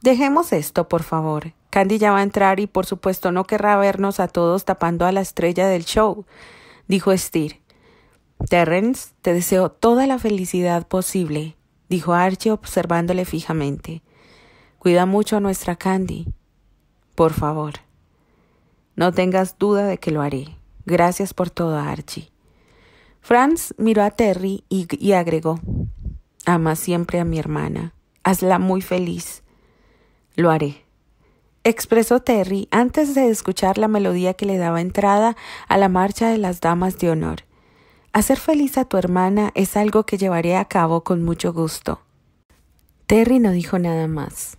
Dejemos esto, por favor. Candy ya va a entrar y por supuesto no querrá vernos a todos tapando a la estrella del show, dijo Steer. Terrence, te deseo toda la felicidad posible, dijo Archie observándole fijamente. Cuida mucho a nuestra Candy. Por favor. No tengas duda de que lo haré. Gracias por todo, Archie. Franz miró a Terry y, y agregó, Ama siempre a mi hermana. Hazla muy feliz. Lo haré. Expresó Terry antes de escuchar la melodía que le daba entrada a la marcha de las damas de honor. Hacer feliz a tu hermana es algo que llevaré a cabo con mucho gusto. Terry no dijo nada más.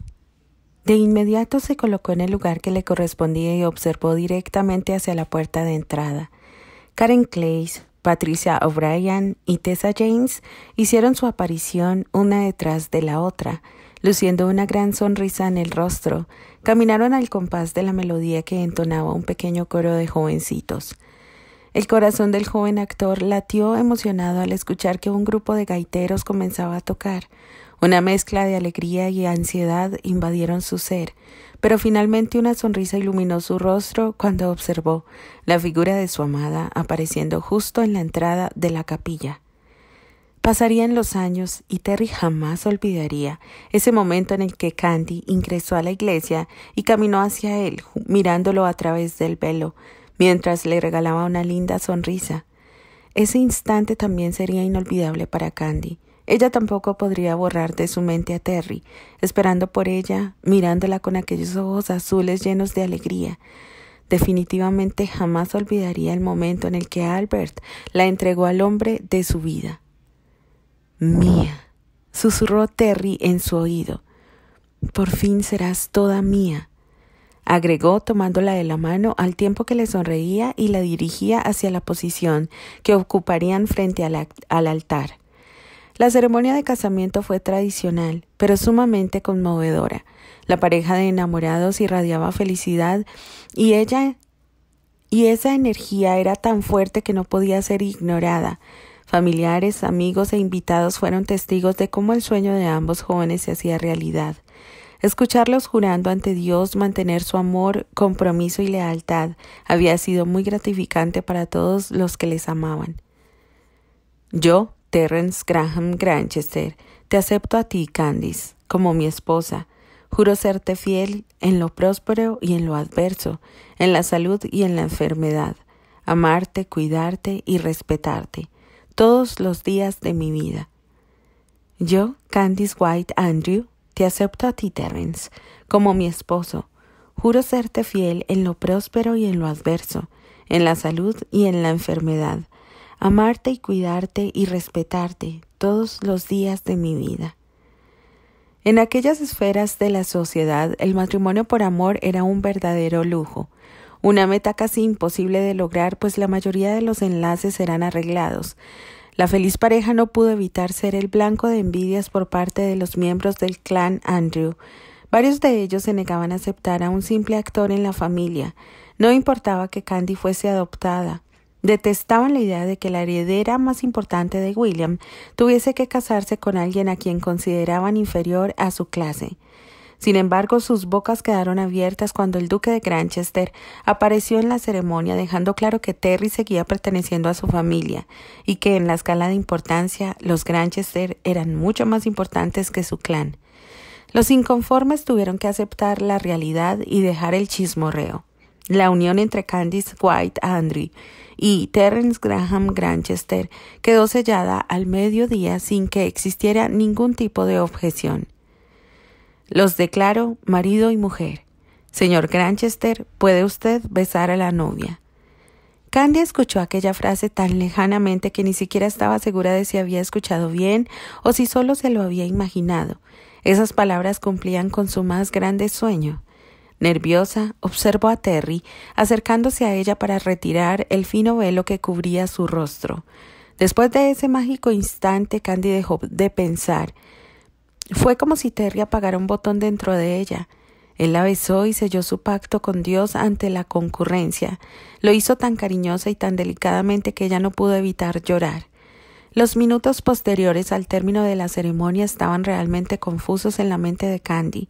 De inmediato se colocó en el lugar que le correspondía y observó directamente hacia la puerta de entrada. Karen Clays, Patricia O'Brien y Tessa James hicieron su aparición una detrás de la otra, luciendo una gran sonrisa en el rostro, caminaron al compás de la melodía que entonaba un pequeño coro de jovencitos. El corazón del joven actor latió emocionado al escuchar que un grupo de gaiteros comenzaba a tocar. Una mezcla de alegría y ansiedad invadieron su ser, pero finalmente una sonrisa iluminó su rostro cuando observó la figura de su amada apareciendo justo en la entrada de la capilla. Pasarían los años y Terry jamás olvidaría ese momento en el que Candy ingresó a la iglesia y caminó hacia él, mirándolo a través del velo, mientras le regalaba una linda sonrisa. Ese instante también sería inolvidable para Candy, ella tampoco podría borrar de su mente a Terry, esperando por ella, mirándola con aquellos ojos azules llenos de alegría. Definitivamente jamás olvidaría el momento en el que Albert la entregó al hombre de su vida. Mía, susurró Terry en su oído. Por fin serás toda mía, agregó tomándola de la mano al tiempo que le sonreía y la dirigía hacia la posición que ocuparían frente al, al altar. La ceremonia de casamiento fue tradicional, pero sumamente conmovedora. La pareja de enamorados irradiaba felicidad y ella y esa energía era tan fuerte que no podía ser ignorada. Familiares, amigos e invitados fueron testigos de cómo el sueño de ambos jóvenes se hacía realidad. Escucharlos jurando ante Dios mantener su amor, compromiso y lealtad había sido muy gratificante para todos los que les amaban. Yo, Terrence Graham Granchester, te acepto a ti, Candice, como mi esposa. Juro serte fiel en lo próspero y en lo adverso, en la salud y en la enfermedad, amarte, cuidarte y respetarte, todos los días de mi vida. Yo, Candice White Andrew, te acepto a ti, Terence, como mi esposo. Juro serte fiel en lo próspero y en lo adverso, en la salud y en la enfermedad, amarte y cuidarte y respetarte todos los días de mi vida. En aquellas esferas de la sociedad, el matrimonio por amor era un verdadero lujo, una meta casi imposible de lograr, pues la mayoría de los enlaces eran arreglados. La feliz pareja no pudo evitar ser el blanco de envidias por parte de los miembros del clan Andrew. Varios de ellos se negaban a aceptar a un simple actor en la familia. No importaba que Candy fuese adoptada, Detestaban la idea de que la heredera más importante de William tuviese que casarse con alguien a quien consideraban inferior a su clase. Sin embargo, sus bocas quedaron abiertas cuando el duque de Granchester apareció en la ceremonia, dejando claro que Terry seguía perteneciendo a su familia y que en la escala de importancia los Granchester eran mucho más importantes que su clan. Los inconformes tuvieron que aceptar la realidad y dejar el chismorreo. La unión entre Candice White Andrew y Terence Graham Granchester quedó sellada al mediodía sin que existiera ningún tipo de objeción. Los declaro marido y mujer. Señor Granchester, ¿puede usted besar a la novia? Candy escuchó aquella frase tan lejanamente que ni siquiera estaba segura de si había escuchado bien o si solo se lo había imaginado. Esas palabras cumplían con su más grande sueño. Nerviosa, observó a Terry, acercándose a ella para retirar el fino velo que cubría su rostro. Después de ese mágico instante, Candy dejó de pensar. Fue como si Terry apagara un botón dentro de ella. Él la besó y selló su pacto con Dios ante la concurrencia. Lo hizo tan cariñosa y tan delicadamente que ella no pudo evitar llorar. Los minutos posteriores al término de la ceremonia estaban realmente confusos en la mente de Candy.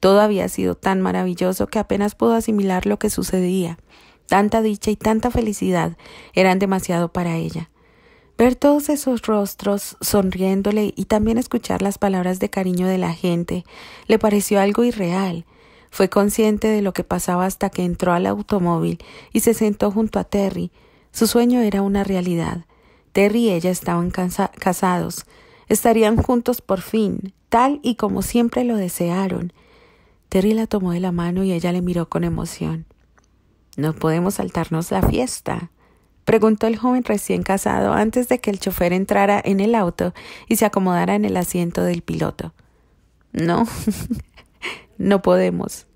Todo había sido tan maravilloso que apenas pudo asimilar lo que sucedía. Tanta dicha y tanta felicidad eran demasiado para ella. Ver todos esos rostros sonriéndole y también escuchar las palabras de cariño de la gente le pareció algo irreal. Fue consciente de lo que pasaba hasta que entró al automóvil y se sentó junto a Terry. Su sueño era una realidad. Terry y ella estaban casados. Estarían juntos por fin, tal y como siempre lo desearon. Terry la tomó de la mano y ella le miró con emoción. ¿No podemos saltarnos la fiesta? preguntó el joven recién casado antes de que el chofer entrara en el auto y se acomodara en el asiento del piloto. No, no podemos.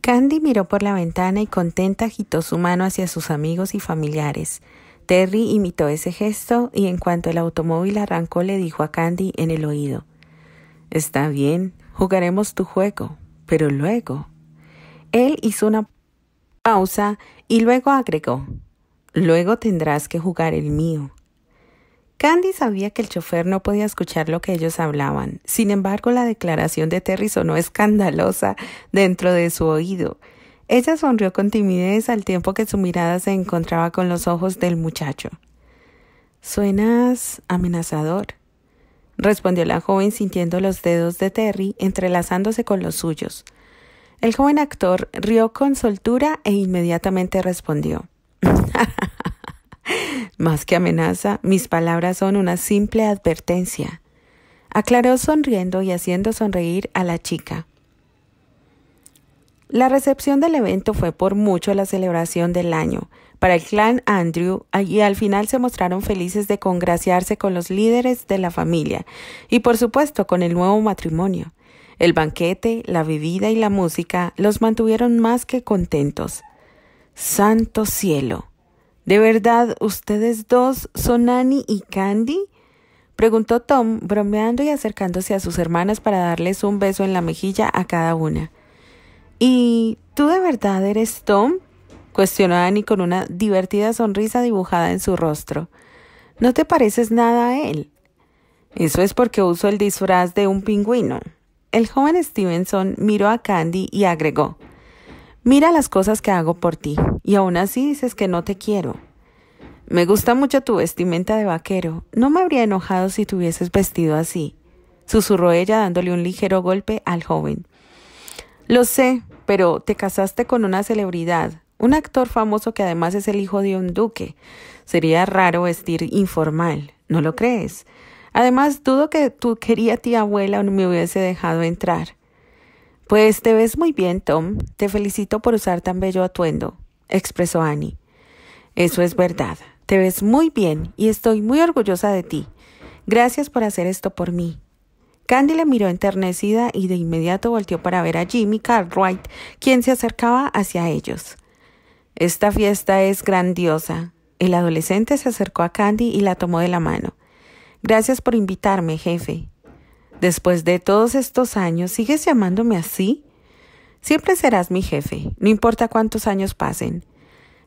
Candy miró por la ventana y contenta agitó su mano hacia sus amigos y familiares. Terry imitó ese gesto y en cuanto el automóvil arrancó le dijo a Candy en el oído Está bien, jugaremos tu juego. Pero luego, él hizo una pausa y luego agregó, luego tendrás que jugar el mío. Candy sabía que el chofer no podía escuchar lo que ellos hablaban. Sin embargo, la declaración de Terry sonó escandalosa dentro de su oído. Ella sonrió con timidez al tiempo que su mirada se encontraba con los ojos del muchacho. Suenas amenazador, respondió la joven sintiendo los dedos de Terry entrelazándose con los suyos. El joven actor rió con soltura e inmediatamente respondió Más que amenaza, mis palabras son una simple advertencia. Aclaró sonriendo y haciendo sonreír a la chica. La recepción del evento fue por mucho la celebración del año para el clan Andrew allí al final se mostraron felices de congraciarse con los líderes de la familia y por supuesto con el nuevo matrimonio. El banquete, la bebida y la música los mantuvieron más que contentos. Santo cielo. ¿De verdad ustedes dos son Annie y Candy? preguntó Tom, bromeando y acercándose a sus hermanas para darles un beso en la mejilla a cada una. ¿Y tú de verdad eres Tom? cuestionó Annie con una divertida sonrisa dibujada en su rostro. No te pareces nada a él. Eso es porque uso el disfraz de un pingüino. El joven Stevenson miró a Candy y agregó Mira las cosas que hago por ti, y aún así dices que no te quiero. Me gusta mucho tu vestimenta de vaquero. No me habría enojado si te hubieses vestido así, susurró ella dándole un ligero golpe al joven. Lo sé, pero te casaste con una celebridad, un actor famoso que además es el hijo de un duque. Sería raro vestir informal, ¿no lo crees? Además, dudo que tu querida tía abuela no me hubiese dejado entrar. Pues te ves muy bien, Tom. Te felicito por usar tan bello atuendo, expresó Annie. Eso es verdad. Te ves muy bien y estoy muy orgullosa de ti. Gracias por hacer esto por mí. Candy le miró enternecida y de inmediato volteó para ver a Jimmy Cartwright, quien se acercaba hacia ellos. Esta fiesta es grandiosa. El adolescente se acercó a Candy y la tomó de la mano. Gracias por invitarme, jefe. Después de todos estos años, ¿sigues llamándome así? Siempre serás mi jefe, no importa cuántos años pasen.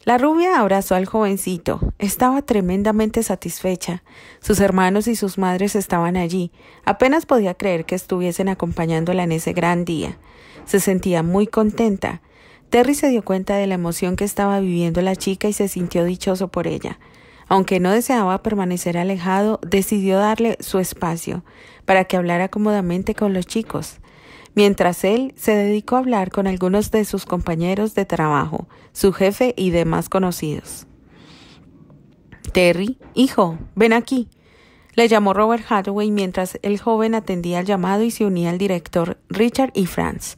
La rubia abrazó al jovencito. Estaba tremendamente satisfecha. Sus hermanos y sus madres estaban allí. Apenas podía creer que estuviesen acompañándola en ese gran día. Se sentía muy contenta. Terry se dio cuenta de la emoción que estaba viviendo la chica y se sintió dichoso por ella. Aunque no deseaba permanecer alejado, decidió darle su espacio para que hablara cómodamente con los chicos, mientras él se dedicó a hablar con algunos de sus compañeros de trabajo, su jefe y demás conocidos. Terry, hijo, ven aquí, le llamó Robert Hathaway mientras el joven atendía al llamado y se unía al director Richard y Franz.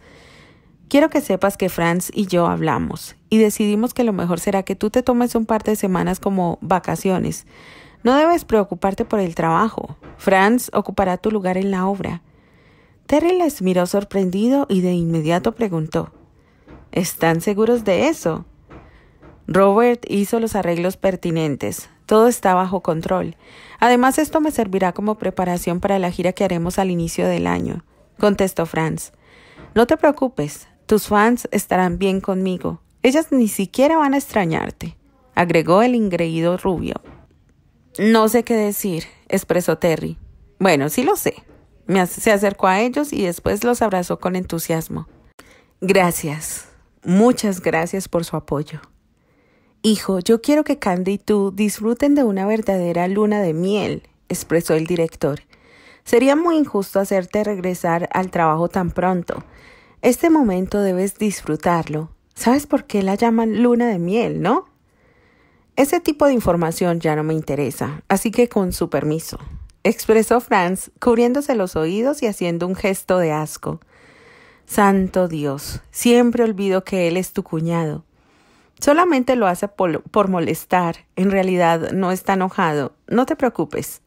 Quiero que sepas que Franz y yo hablamos y decidimos que lo mejor será que tú te tomes un par de semanas como vacaciones. No debes preocuparte por el trabajo. Franz ocupará tu lugar en la obra. Terry les miró sorprendido y de inmediato preguntó ¿Están seguros de eso? Robert hizo los arreglos pertinentes. Todo está bajo control. Además, esto me servirá como preparación para la gira que haremos al inicio del año, contestó Franz. No te preocupes, tus fans estarán bien conmigo. Ellas ni siquiera van a extrañarte, agregó el ingreído rubio. No sé qué decir, expresó Terry. Bueno, sí lo sé. se acercó a ellos y después los abrazó con entusiasmo. Gracias, muchas gracias por su apoyo. Hijo, yo quiero que Candy y tú disfruten de una verdadera luna de miel, expresó el director. Sería muy injusto hacerte regresar al trabajo tan pronto. Este momento debes disfrutarlo. ¿Sabes por qué la llaman luna de miel, no? Ese tipo de información ya no me interesa, así que con su permiso, expresó Franz, cubriéndose los oídos y haciendo un gesto de asco. Santo Dios, siempre olvido que él es tu cuñado. Solamente lo hace por, molestar, en realidad no está enojado, no te preocupes.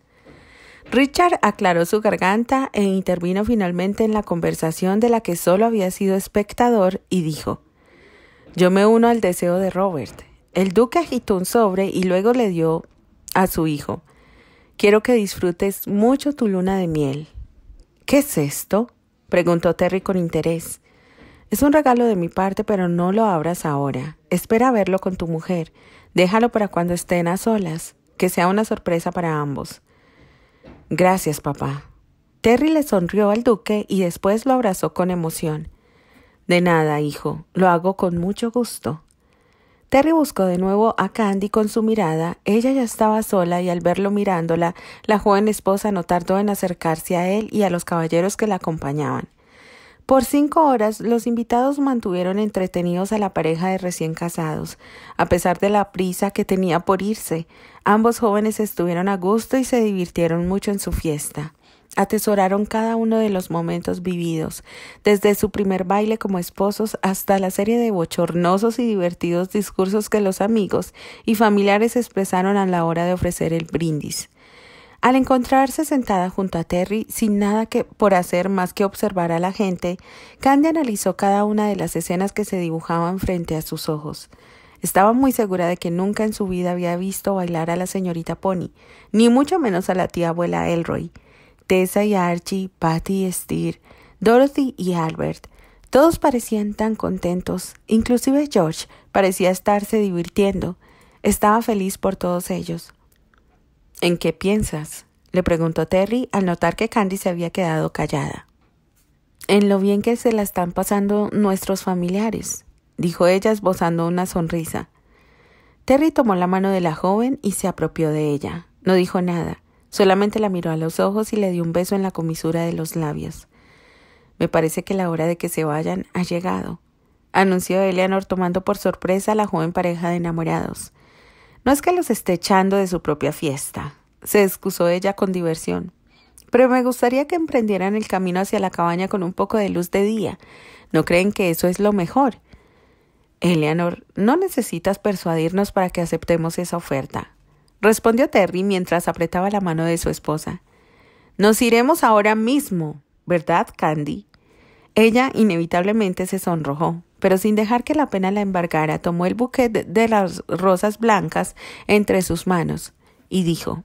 Richard aclaró su garganta e intervino finalmente en la conversación de la que solo había sido espectador y dijo Yo me uno al deseo de Robert. El duque agitó un sobre y luego le dio a su hijo Quiero que disfrutes mucho tu luna de miel. ¿Qué es esto? preguntó Terry con interés. Es un regalo de mi parte, pero no lo abras ahora. Espera verlo con tu mujer. Déjalo para cuando estén a solas. Que sea una sorpresa para ambos. Gracias, papá. Terry le sonrió al duque y después lo abrazó con emoción. De nada, hijo, lo hago con mucho gusto. Terry buscó de nuevo a Candy con su mirada. Ella ya estaba sola y al verlo mirándola, la joven esposa no tardó en acercarse a él y a los caballeros que la acompañaban. Por cinco horas los invitados mantuvieron entretenidos a la pareja de recién casados, a pesar de la prisa que tenía por irse, Ambos jóvenes estuvieron a gusto y se divirtieron mucho en su fiesta. Atesoraron cada uno de los momentos vividos, desde su primer baile como esposos hasta la serie de bochornosos y divertidos discursos que los amigos y familiares expresaron a la hora de ofrecer el brindis. Al encontrarse sentada junto a Terry, sin nada que por hacer más que observar a la gente, Candy analizó cada una de las escenas que se dibujaban frente a sus ojos. Estaba muy segura de que nunca en su vida había visto bailar a la señorita Pony, ni mucho menos a la tía abuela Elroy. Tessa y Archie, Patty y Steer, Dorothy y Albert. Todos parecían tan contentos, inclusive George parecía estarse divirtiendo. Estaba feliz por todos ellos. ¿En qué piensas? le preguntó Terry al notar que Candy se había quedado callada. En lo bien que se la están pasando nuestros familiares, dijo ella esbozando una sonrisa. Terry tomó la mano de la joven y se apropió de ella. No dijo nada, solamente la miró a los ojos y le dio un beso en la comisura de los labios. Me parece que la hora de que se vayan ha llegado, anunció Eleanor tomando por sorpresa a la joven pareja de enamorados. No es que los esté echando de su propia fiesta, se excusó ella con diversión. Pero me gustaría que emprendieran el camino hacia la cabaña con un poco de luz de día. ¿No creen que eso es lo mejor? Eleanor, no necesitas persuadirnos para que aceptemos esa oferta, respondió Terry mientras apretaba la mano de su esposa. Nos iremos ahora mismo, ¿verdad, Candy? Ella inevitablemente se sonrojó, pero sin dejar que la pena la embargara, tomó el buquete de las rosas blancas entre sus manos y dijo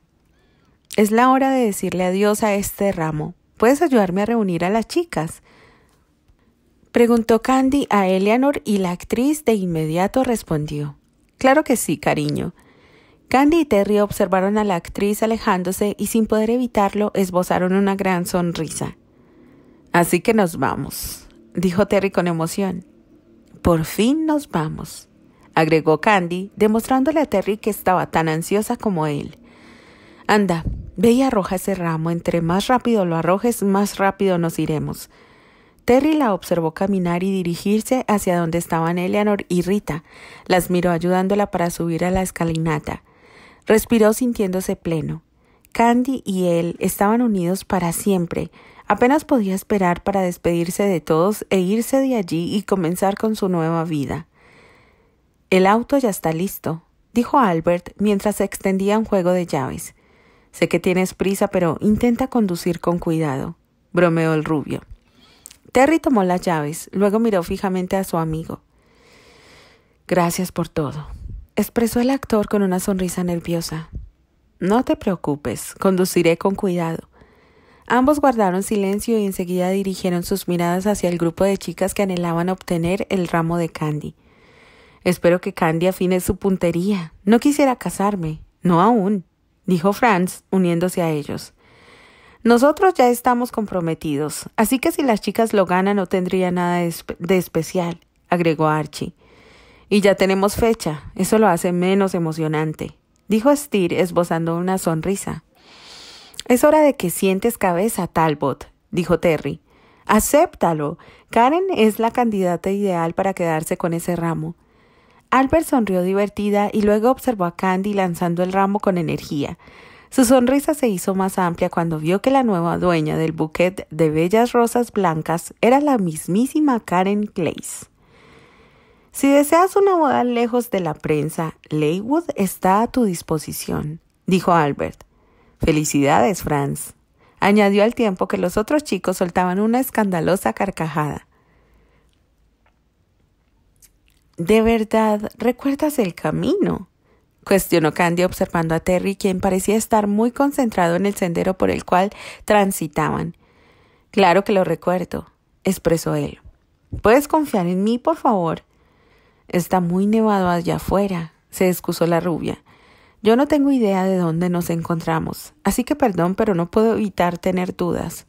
Es la hora de decirle adiós a este ramo. ¿Puedes ayudarme a reunir a las chicas? Preguntó Candy a Eleanor y la actriz de inmediato respondió. Claro que sí, cariño. Candy y Terry observaron a la actriz alejándose y sin poder evitarlo esbozaron una gran sonrisa. Así que nos vamos, dijo Terry con emoción. Por fin nos vamos, agregó Candy, demostrándole a Terry que estaba tan ansiosa como él. Anda, ve y arroja ese ramo, entre más rápido lo arrojes, más rápido nos iremos. Terry la observó caminar y dirigirse hacia donde estaban Eleanor y Rita. Las miró ayudándola para subir a la escalinata. Respiró sintiéndose pleno. Candy y él estaban unidos para siempre. Apenas podía esperar para despedirse de todos e irse de allí y comenzar con su nueva vida. El auto ya está listo, dijo Albert mientras se extendía un juego de llaves. Sé que tienes prisa, pero intenta conducir con cuidado, bromeó el rubio. Terry tomó las llaves, luego miró fijamente a su amigo. Gracias por todo, expresó el actor con una sonrisa nerviosa. No te preocupes, conduciré con cuidado. Ambos guardaron silencio y enseguida dirigieron sus miradas hacia el grupo de chicas que anhelaban obtener el ramo de Candy. Espero que Candy afine su puntería. No quisiera casarme, no aún, dijo Franz, uniéndose a ellos. Nosotros ya estamos comprometidos, así que si las chicas lo ganan no tendría nada de, especial, agregó Archie. Y ya tenemos fecha, eso lo hace menos emocionante, dijo Steer esbozando una sonrisa. Es hora de que sientes cabeza, Talbot, dijo Terry. Acéptalo. Karen es la candidata ideal para quedarse con ese ramo. Albert sonrió divertida y luego observó a Candy lanzando el ramo con energía. Su sonrisa se hizo más amplia cuando vio que la nueva dueña del buquet de bellas rosas blancas era la mismísima Karen Clays. Si deseas una boda lejos de la prensa, Leywood está a tu disposición, dijo Albert. Felicidades, Franz, añadió al tiempo que los otros chicos soltaban una escandalosa carcajada. ¿De verdad recuerdas el camino? cuestionó Candy observando a Terry, quien parecía estar muy concentrado en el sendero por el cual transitaban. Claro que lo recuerdo, expresó él. ¿Puedes confiar en mí, por favor? Está muy nevado allá afuera, se excusó la rubia. Yo no tengo idea de dónde nos encontramos, así que perdón, pero no puedo evitar tener dudas.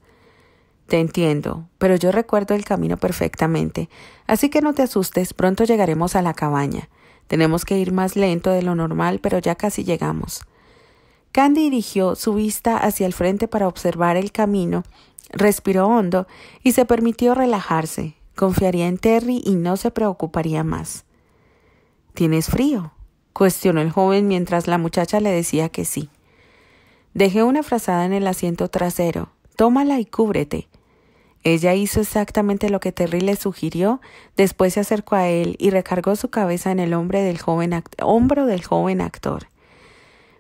Te entiendo, pero yo recuerdo el camino perfectamente, así que no te asustes, pronto llegaremos a la cabaña. Tenemos que ir más lento de lo normal, pero ya casi llegamos. Candy dirigió su vista hacia el frente para observar el camino, respiró hondo y se permitió relajarse. Confiaría en Terry y no se preocuparía más. ¿Tienes frío? cuestionó el joven mientras la muchacha le decía que sí. Dejé una frazada en el asiento trasero. Tómala y cúbrete. Ella hizo exactamente lo que Terry le sugirió, después se acercó a él y recargó su cabeza en el hombro del joven actor.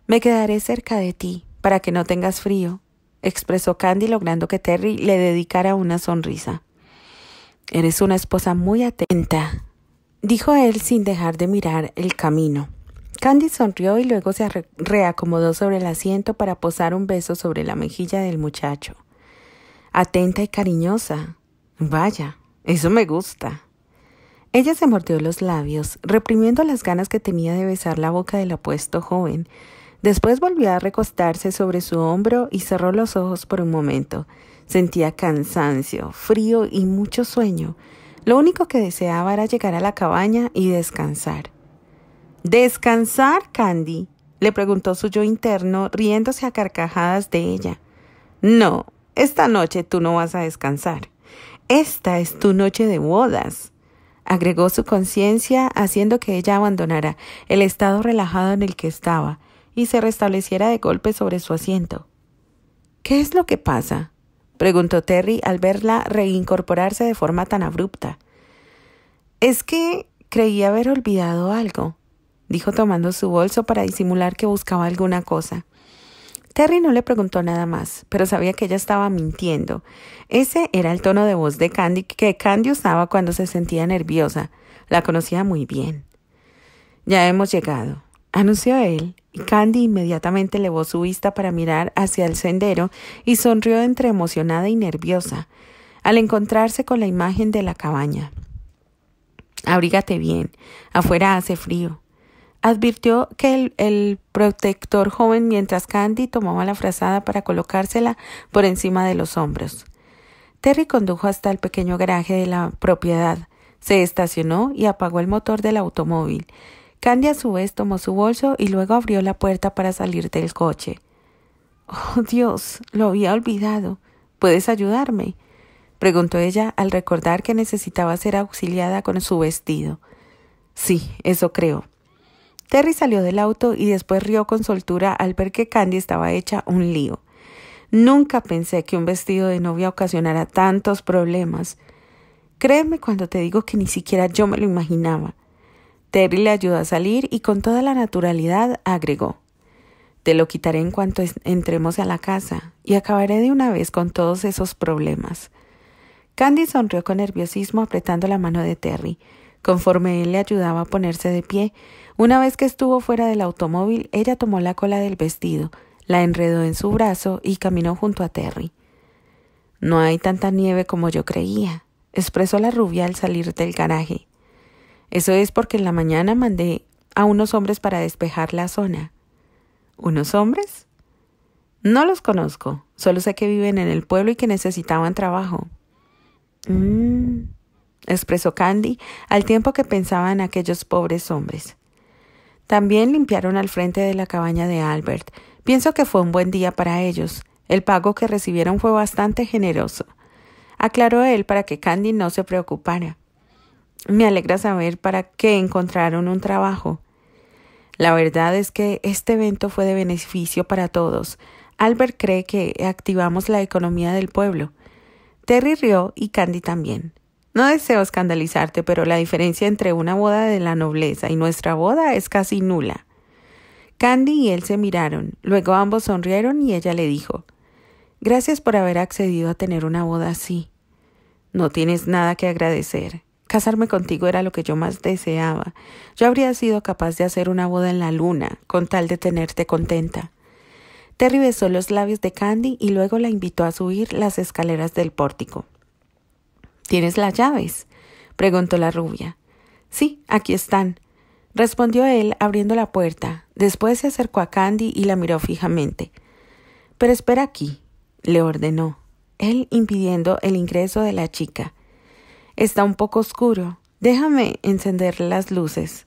Me quedaré cerca de ti, para que no tengas frío, expresó Candy logrando que Terry le dedicara una sonrisa. Eres una esposa muy atenta, dijo él sin dejar de mirar el camino. Candy sonrió y luego se reacomodó sobre el asiento para posar un beso sobre la mejilla del muchacho atenta y cariñosa. Vaya, eso me gusta. Ella se mordió los labios, reprimiendo las ganas que tenía de besar la boca del apuesto joven. Después volvió a recostarse sobre su hombro y cerró los ojos por un momento. Sentía cansancio, frío y mucho sueño. Lo único que deseaba era llegar a la cabaña y descansar. ¿Descansar, Candy? le preguntó su yo interno, riéndose a carcajadas de ella. No, esta noche tú no vas a descansar. Esta es tu noche de bodas agregó su conciencia, haciendo que ella abandonara el estado relajado en el que estaba y se restableciera de golpe sobre su asiento. ¿Qué es lo que pasa? preguntó Terry al verla reincorporarse de forma tan abrupta. Es que creía haber olvidado algo, dijo tomando su bolso para disimular que buscaba alguna cosa. Terry no le preguntó nada más, pero sabía que ella estaba mintiendo. Ese era el tono de voz de Candy que Candy usaba cuando se sentía nerviosa. La conocía muy bien. Ya hemos llegado, anunció él, y Candy inmediatamente levó su vista para mirar hacia el sendero y sonrió entre emocionada y nerviosa al encontrarse con la imagen de la cabaña. Abrígate bien, afuera hace frío. Advirtió que el, protector joven mientras Candy tomaba la frazada para colocársela por encima de los hombros. Terry condujo hasta el pequeño garaje de la propiedad, se estacionó y apagó el motor del automóvil. Candy a su vez tomó su bolso y luego abrió la puerta para salir del coche. Oh Dios, lo había olvidado. ¿Puedes ayudarme? preguntó ella al recordar que necesitaba ser auxiliada con su vestido. Sí, eso creo, Terry salió del auto y después rió con soltura al ver que Candy estaba hecha un lío. Nunca pensé que un vestido de novia ocasionara tantos problemas. Créeme cuando te digo que ni siquiera yo me lo imaginaba. Terry le ayudó a salir y con toda la naturalidad agregó Te lo quitaré en cuanto entremos a la casa y acabaré de una vez con todos esos problemas. Candy sonrió con nerviosismo apretando la mano de Terry, conforme él le ayudaba a ponerse de pie una vez que estuvo fuera del automóvil, ella tomó la cola del vestido, la enredó en su brazo y caminó junto a Terry. No hay tanta nieve como yo creía, expresó la rubia al salir del garaje. Eso es porque en la mañana mandé a unos hombres para despejar la zona. ¿Unos hombres? No los conozco, solo sé que viven en el pueblo y que necesitaban trabajo. Mmm, expresó Candy al tiempo que pensaba en aquellos pobres hombres. También limpiaron al frente de la cabaña de Albert. Pienso que fue un buen día para ellos. El pago que recibieron fue bastante generoso. Aclaró él para que Candy no se preocupara. Me alegra saber para qué encontraron un trabajo. La verdad es que este evento fue de beneficio para todos. Albert cree que activamos la economía del pueblo. Terry rió y Candy también. No deseo escandalizarte, pero la diferencia entre una boda de la nobleza y nuestra boda es casi nula. Candy y él se miraron, luego ambos sonrieron y ella le dijo Gracias por haber accedido a tener una boda así. No tienes nada que agradecer. Casarme contigo era lo que yo más deseaba. Yo habría sido capaz de hacer una boda en la luna, con tal de tenerte contenta. Terry besó los labios de Candy y luego la invitó a subir las escaleras del pórtico. ¿Tienes las llaves? preguntó la rubia. Sí, aquí están, respondió él abriendo la puerta. Después se acercó a Candy y la miró fijamente. Pero espera aquí, le ordenó, él impidiendo el ingreso de la chica. Está un poco oscuro. Déjame encender las luces.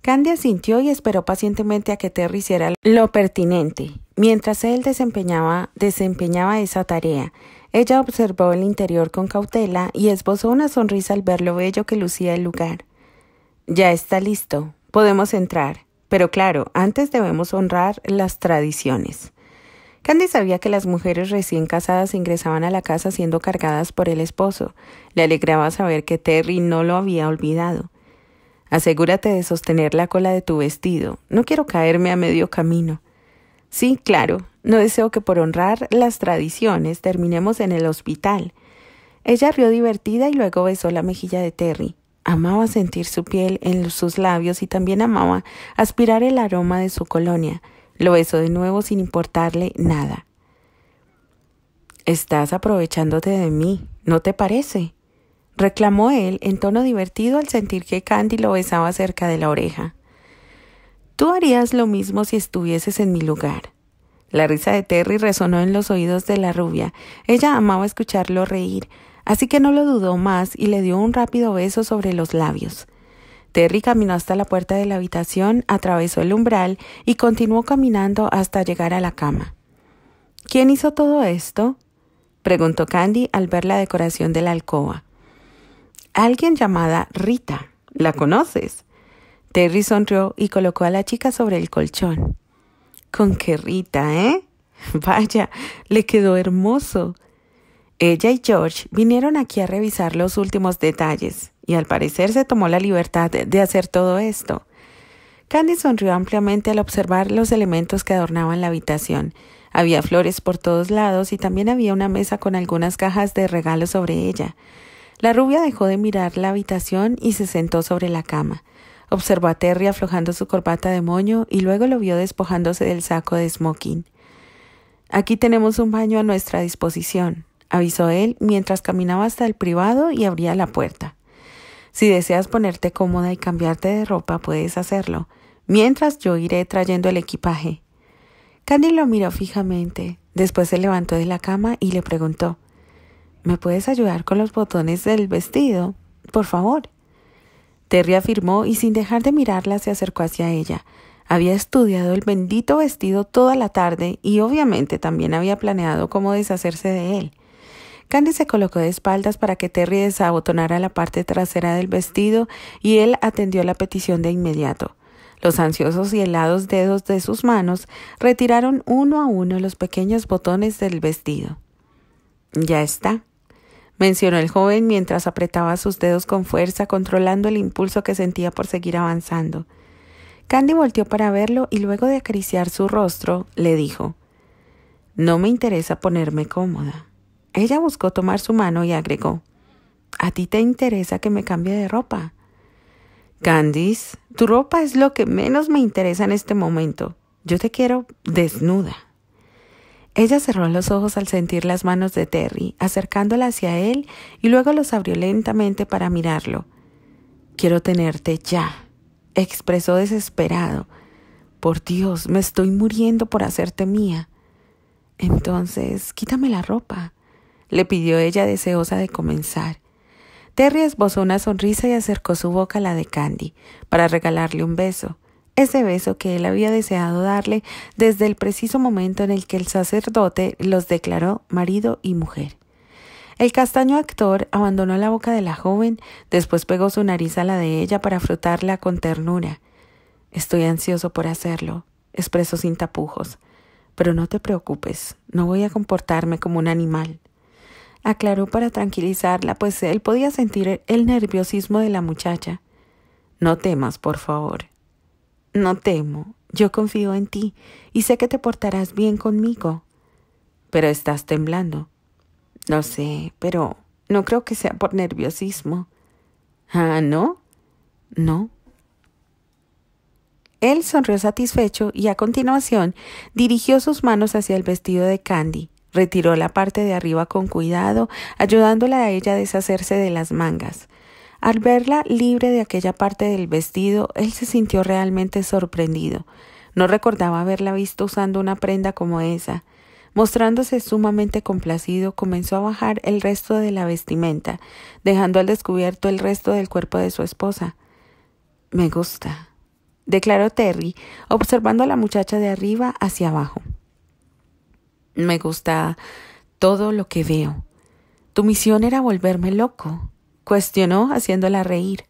Candy asintió y esperó pacientemente a que Terry hiciera lo pertinente, mientras él desempeñaba, desempeñaba esa tarea, ella observó el interior con cautela y esbozó una sonrisa al ver lo bello que lucía el lugar. Ya está listo, podemos entrar, pero claro, antes debemos honrar las tradiciones. Candy sabía que las mujeres recién casadas ingresaban a la casa siendo cargadas por el esposo. Le alegraba saber que Terry no lo había olvidado. Asegúrate de sostener la cola de tu vestido. No quiero caerme a medio camino. Sí, claro, no deseo que por honrar las tradiciones terminemos en el hospital. Ella rió divertida y luego besó la mejilla de Terry. Amaba sentir su piel en sus labios y también amaba aspirar el aroma de su colonia. Lo besó de nuevo sin importarle nada. Estás aprovechándote de mí, ¿no te parece? reclamó él en tono divertido al sentir que Candy lo besaba cerca de la oreja. Tú harías lo mismo si estuvieses en mi lugar. La risa de Terry resonó en los oídos de la rubia. Ella amaba escucharlo reír, así que no lo dudó más y le dio un rápido beso sobre los labios. Terry caminó hasta la puerta de la habitación, atravesó el umbral y continuó caminando hasta llegar a la cama. ¿Quién hizo todo esto? preguntó Candy al ver la decoración de la alcoba. Alguien llamada Rita. ¿La conoces? Terry sonrió y colocó a la chica sobre el colchón. Con qué Rita, ¿eh? Vaya, le quedó hermoso. Ella y George vinieron aquí a revisar los últimos detalles, y al parecer se tomó la libertad de hacer todo esto. Candy sonrió ampliamente al observar los elementos que adornaban la habitación. Había flores por todos lados y también había una mesa con algunas cajas de regalo sobre ella. La rubia dejó de mirar la habitación y se sentó sobre la cama. Observó a Terry aflojando su corbata de moño y luego lo vio despojándose del saco de smoking. Aquí tenemos un baño a nuestra disposición, avisó él mientras caminaba hasta el privado y abría la puerta. Si deseas ponerte cómoda y cambiarte de ropa, puedes hacerlo, mientras yo iré trayendo el equipaje. Candy lo miró fijamente, después se levantó de la cama y le preguntó ¿Me puedes ayudar con los botones del vestido? Por favor. Terry afirmó y sin dejar de mirarla se acercó hacia ella. Había estudiado el bendito vestido toda la tarde y obviamente también había planeado cómo deshacerse de él. Candy se colocó de espaldas para que Terry desabotonara la parte trasera del vestido y él atendió la petición de inmediato. Los ansiosos y helados dedos de sus manos retiraron uno a uno los pequeños botones del vestido. Ya está, mencionó el joven mientras apretaba sus dedos con fuerza, controlando el impulso que sentía por seguir avanzando. Candy volteó para verlo y luego de acariciar su rostro, le dijo No me interesa ponerme cómoda. Ella buscó tomar su mano y agregó ¿A ti te interesa que me cambie de ropa? Candice, tu ropa es lo que menos me interesa en este momento. Yo te quiero desnuda. Ella cerró los ojos al sentir las manos de Terry, acercándola hacia él y luego los abrió lentamente para mirarlo. Quiero tenerte ya, expresó desesperado. Por Dios, me estoy muriendo por hacerte mía. Entonces, quítame la ropa, le pidió ella deseosa de comenzar. Terry esbozó una sonrisa y acercó su boca a la de Candy, para regalarle un beso ese beso que él había deseado darle desde el preciso momento en el que el sacerdote los declaró marido y mujer. El castaño actor abandonó la boca de la joven, después pegó su nariz a la de ella para frotarla con ternura. Estoy ansioso por hacerlo, expresó sin tapujos. Pero no te preocupes, no voy a comportarme como un animal. Aclaró para tranquilizarla, pues él podía sentir el nerviosismo de la muchacha. No temas, por favor. No temo, yo confío en ti y sé que te portarás bien conmigo. Pero estás temblando. No sé, pero no creo que sea por nerviosismo. Ah, ¿no? No. Él sonrió satisfecho y a continuación dirigió sus manos hacia el vestido de Candy. Retiró la parte de arriba con cuidado, ayudándola a ella a deshacerse de las mangas. Al verla libre de aquella parte del vestido, él se sintió realmente sorprendido. No recordaba haberla visto usando una prenda como esa. Mostrándose sumamente complacido, comenzó a bajar el resto de la vestimenta, dejando al descubierto el resto del cuerpo de su esposa. Me gusta, declaró Terry, observando a la muchacha de arriba hacia abajo. Me gusta todo lo que veo. Tu misión era volverme loco cuestionó haciéndola reír.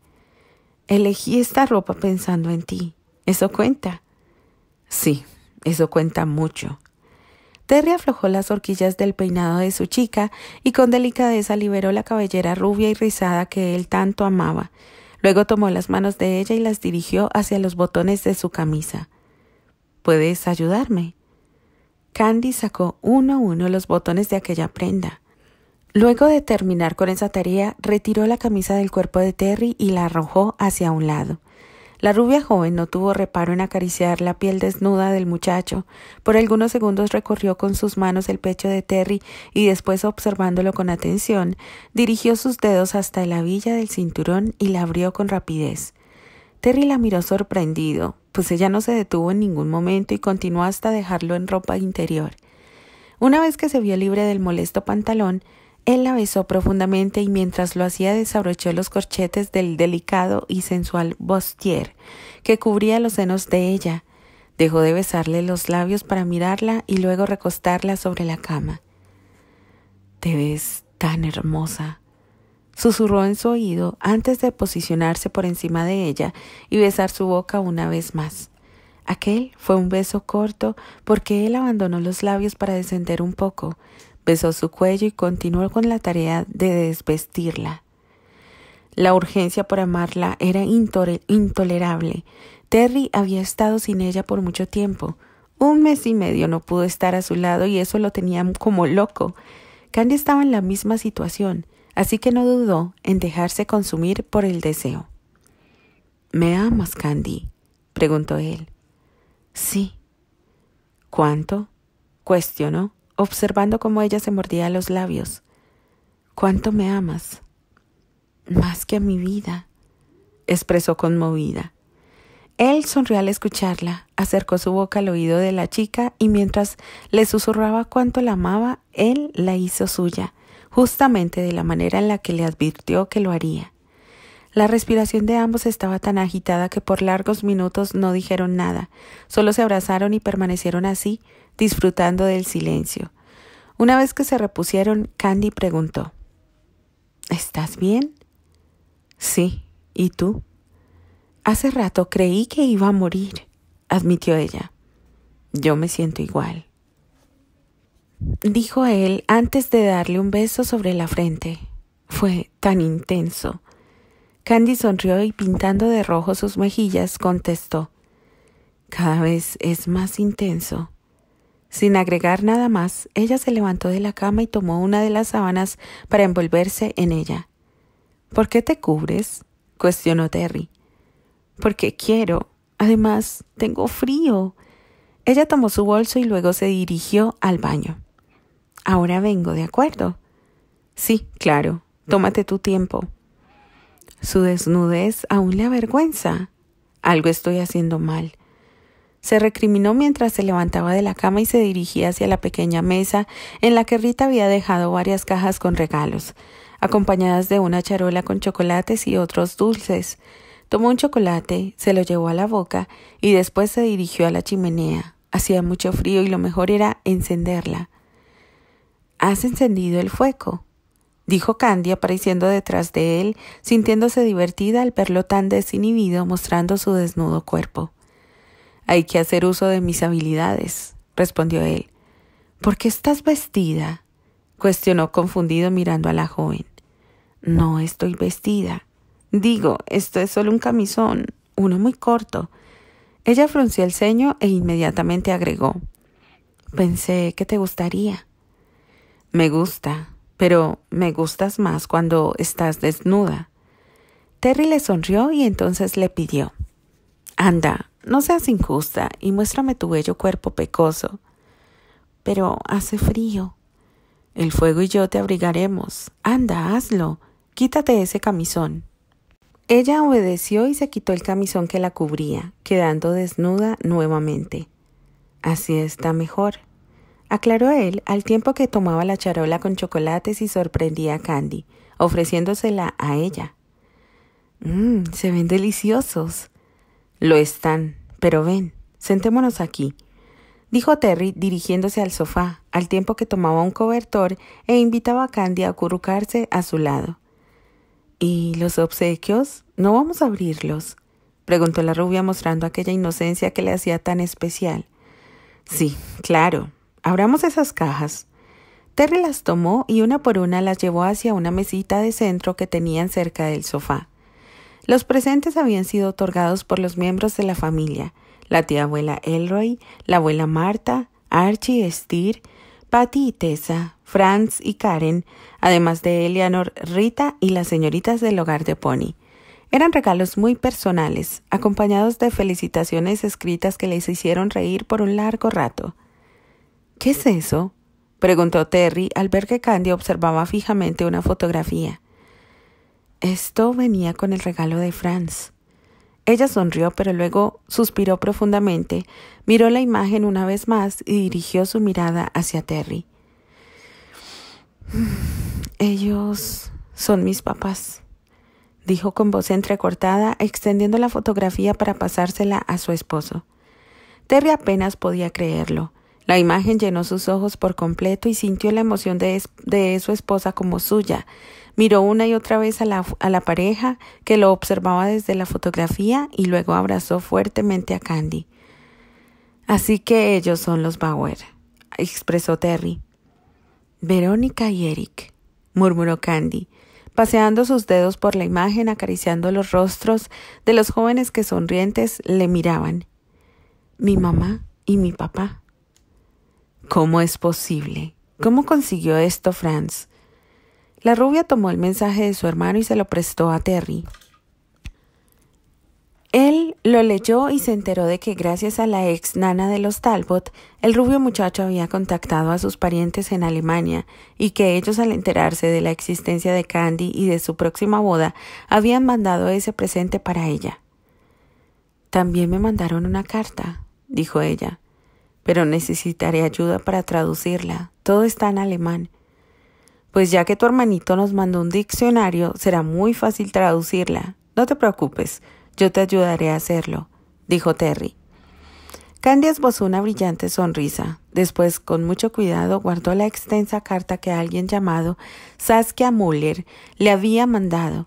Elegí esta ropa pensando en ti. ¿Eso cuenta? Sí, eso cuenta mucho. Terry aflojó las horquillas del peinado de su chica y con delicadeza liberó la cabellera rubia y rizada que él tanto amaba. Luego tomó las manos de ella y las dirigió hacia los botones de su camisa. ¿Puedes ayudarme? Candy sacó uno a uno los botones de aquella prenda. Luego de terminar con esa tarea, retiró la camisa del cuerpo de Terry y la arrojó hacia un lado. La rubia joven no tuvo reparo en acariciar la piel desnuda del muchacho. Por algunos segundos recorrió con sus manos el pecho de Terry y después, observándolo con atención, dirigió sus dedos hasta la villa del cinturón y la abrió con rapidez. Terry la miró sorprendido, pues ella no se detuvo en ningún momento y continuó hasta dejarlo en ropa interior. Una vez que se vio libre del molesto pantalón, él la besó profundamente y mientras lo hacía desabrochó los corchetes del delicado y sensual bustier que cubría los senos de ella. Dejó de besarle los labios para mirarla y luego recostarla sobre la cama. Te ves tan hermosa, susurró en su oído antes de posicionarse por encima de ella y besar su boca una vez más. Aquel fue un beso corto porque él abandonó los labios para descender un poco, besó su cuello y continuó con la tarea de desvestirla. La urgencia por amarla era intolerable. Terry había estado sin ella por mucho tiempo. Un mes y medio no pudo estar a su lado y eso lo tenía como loco. Candy estaba en la misma situación, así que no dudó en dejarse consumir por el deseo. ¿Me amas, Candy? preguntó él. Sí. ¿Cuánto? cuestionó observando cómo ella se mordía los labios. ¿Cuánto me amas? Más que a mi vida, expresó conmovida. Él sonrió al escucharla, acercó su boca al oído de la chica y mientras le susurraba cuánto la amaba, él la hizo suya, justamente de la manera en la que le advirtió que lo haría. La respiración de ambos estaba tan agitada que por largos minutos no dijeron nada, solo se abrazaron y permanecieron así, disfrutando del silencio. Una vez que se repusieron, Candy preguntó, ¿Estás bien? Sí, ¿y tú? Hace rato creí que iba a morir, admitió ella. Yo me siento igual. Dijo él antes de darle un beso sobre la frente. Fue tan intenso. Candy sonrió y pintando de rojo sus mejillas contestó Cada vez es más intenso. Sin agregar nada más, ella se levantó de la cama y tomó una de las sábanas para envolverse en ella. ¿Por qué te cubres? cuestionó Terry. Porque quiero. Además, tengo frío. Ella tomó su bolso y luego se dirigió al baño. Ahora vengo, ¿de acuerdo? Sí, claro. Tómate tu tiempo. Su desnudez aún le avergüenza. Algo estoy haciendo mal se recriminó mientras se levantaba de la cama y se dirigía hacia la pequeña mesa en la que Rita había dejado varias cajas con regalos, acompañadas de una charola con chocolates y otros dulces. Tomó un chocolate, se lo llevó a la boca y después se dirigió a la chimenea. Hacía mucho frío y lo mejor era encenderla. ¿Has encendido el fuego? dijo Candy apareciendo detrás de él, sintiéndose divertida al verlo tan desinhibido mostrando su desnudo cuerpo. Hay que hacer uso de mis habilidades, respondió él. ¿Por qué estás vestida? cuestionó confundido mirando a la joven. No estoy vestida. Digo, esto es solo un camisón, uno muy corto. Ella frunció el ceño e inmediatamente agregó Pensé que te gustaría. Me gusta, pero me gustas más cuando estás desnuda. Terry le sonrió y entonces le pidió Anda, no seas injusta y muéstrame tu bello cuerpo pecoso. Pero hace frío. El fuego y yo te abrigaremos. Anda, hazlo. Quítate ese camisón. Ella obedeció y se quitó el camisón que la cubría, quedando desnuda nuevamente. Así está mejor, aclaró él al tiempo que tomaba la charola con chocolates y sorprendía a Candy, ofreciéndosela a ella. Mmm, se ven deliciosos. Lo están. Pero ven, sentémonos aquí. Dijo Terry dirigiéndose al sofá, al tiempo que tomaba un cobertor e invitaba a Candy a acurrucarse a su lado. ¿Y los obsequios? ¿No vamos a abrirlos? preguntó la rubia mostrando aquella inocencia que le hacía tan especial. Sí, claro. Abramos esas cajas. Terry las tomó y una por una las llevó hacia una mesita de centro que tenían cerca del sofá. Los presentes habían sido otorgados por los miembros de la familia, la tía abuela Elroy, la abuela Marta, Archie, Steer, Patty y Tessa, Franz y Karen, además de Eleanor, Rita y las señoritas del hogar de Pony. Eran regalos muy personales, acompañados de felicitaciones escritas que les hicieron reír por un largo rato. ¿Qué es eso? preguntó Terry al ver que Candy observaba fijamente una fotografía. Esto venía con el regalo de Franz. Ella sonrió, pero luego suspiró profundamente, miró la imagen una vez más y dirigió su mirada hacia Terry. Mm, ellos son mis papás, dijo con voz entrecortada, extendiendo la fotografía para pasársela a su esposo. Terry apenas podía creerlo. La imagen llenó sus ojos por completo y sintió la emoción de, de su esposa como suya, Miró una y otra vez a la, a la pareja que lo observaba desde la fotografía y luego abrazó fuertemente a Candy. Así que ellos son los Bauer, expresó Terry. Verónica y Eric, murmuró Candy, paseando sus dedos por la imagen, acariciando los rostros de los jóvenes que sonrientes le miraban. Mi mamá y mi papá. ¿Cómo es posible? ¿Cómo consiguió esto Franz? La rubia tomó el mensaje de su hermano y se lo prestó a Terry. Él lo leyó y se enteró de que gracias a la ex nana de los Talbot, el rubio muchacho había contactado a sus parientes en Alemania y que ellos al enterarse de la existencia de Candy y de su próxima boda habían mandado ese presente para ella. También me mandaron una carta, dijo ella, pero necesitaré ayuda para traducirla. Todo está en alemán. Pues ya que tu hermanito nos mandó un diccionario, será muy fácil traducirla. No te preocupes, yo te ayudaré a hacerlo, dijo Terry. Candy esbozó una brillante sonrisa. Después, con mucho cuidado, guardó la extensa carta que alguien llamado Saskia Muller le había mandado.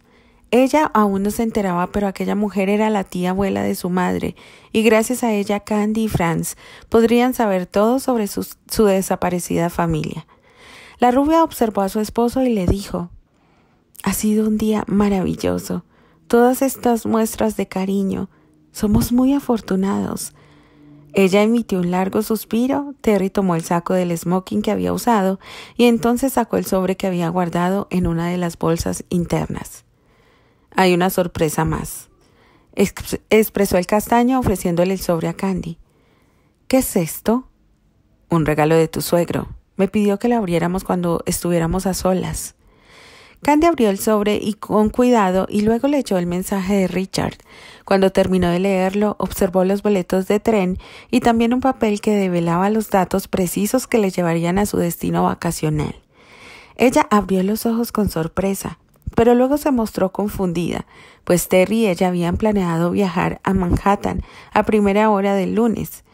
Ella aún no se enteraba, pero aquella mujer era la tía abuela de su madre, y gracias a ella Candy y Franz podrían saber todo sobre su, su desaparecida familia. La rubia observó a su esposo y le dijo Ha sido un día maravilloso. Todas estas muestras de cariño. Somos muy afortunados. Ella emitió un largo suspiro, Terry tomó el saco del smoking que había usado y entonces sacó el sobre que había guardado en una de las bolsas internas. Hay una sorpresa más. expresó el castaño ofreciéndole el sobre a Candy. ¿Qué es esto? Un regalo de tu suegro, me pidió que la abriéramos cuando estuviéramos a solas. Candy abrió el sobre y con cuidado y luego le echó el mensaje de Richard. Cuando terminó de leerlo, observó los boletos de tren y también un papel que develaba los datos precisos que le llevarían a su destino vacacional. Ella abrió los ojos con sorpresa, pero luego se mostró confundida, pues Terry y ella habían planeado viajar a Manhattan a primera hora del lunes.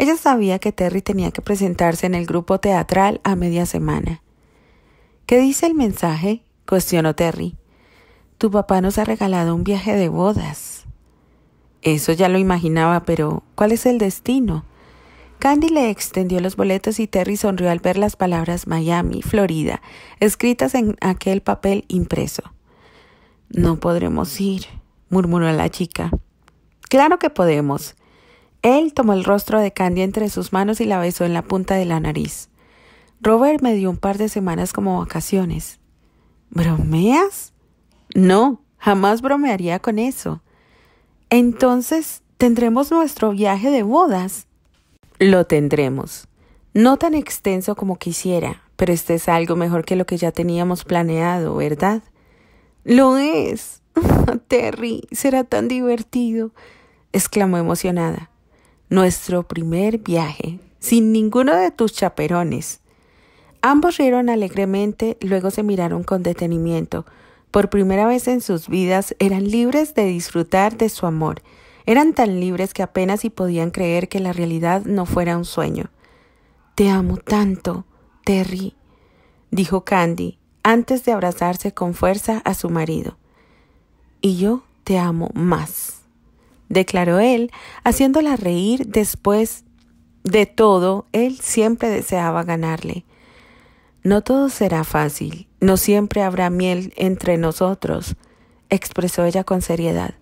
Ella sabía que Terry tenía que presentarse en el grupo teatral a media semana. ¿Qué dice el mensaje? cuestionó Terry. Tu papá nos ha regalado un viaje de bodas. Eso ya lo imaginaba, pero ¿cuál es el destino? Candy le extendió los boletos y Terry sonrió al ver las palabras Miami, Florida, escritas en aquel papel impreso. No podremos ir, murmuró la chica. Claro que podemos, él tomó el rostro de Candy entre sus manos y la besó en la punta de la nariz. Robert me dio un par de semanas como vacaciones. ¿Bromeas? No, jamás bromearía con eso. Entonces, tendremos nuestro viaje de bodas. Lo tendremos. No tan extenso como quisiera, pero este es algo mejor que lo que ya teníamos planeado, ¿verdad? Lo es. Terry, será tan divertido, exclamó emocionada. Nuestro primer viaje, sin ninguno de tus chaperones. Ambos rieron alegremente, luego se miraron con detenimiento. Por primera vez en sus vidas eran libres de disfrutar de su amor. Eran tan libres que apenas si podían creer que la realidad no fuera un sueño. Te amo tanto, Terry, dijo Candy, antes de abrazarse con fuerza a su marido. Y yo te amo más declaró él, haciéndola reír después de todo, él siempre deseaba ganarle. No todo será fácil, no siempre habrá miel entre nosotros, expresó ella con seriedad.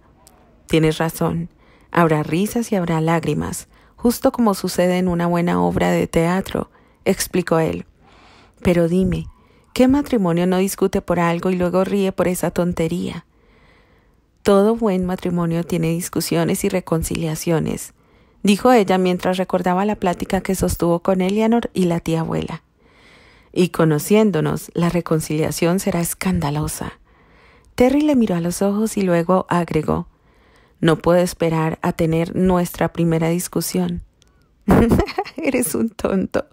Tienes razón, habrá risas y habrá lágrimas, justo como sucede en una buena obra de teatro, explicó él. Pero dime, ¿qué matrimonio no discute por algo y luego ríe por esa tontería? Todo buen matrimonio tiene discusiones y reconciliaciones, dijo ella mientras recordaba la plática que sostuvo con Eleanor y la tía abuela. Y conociéndonos, la reconciliación será escandalosa. Terry le miró a los ojos y luego agregó No puedo esperar a tener nuestra primera discusión. Eres un tonto.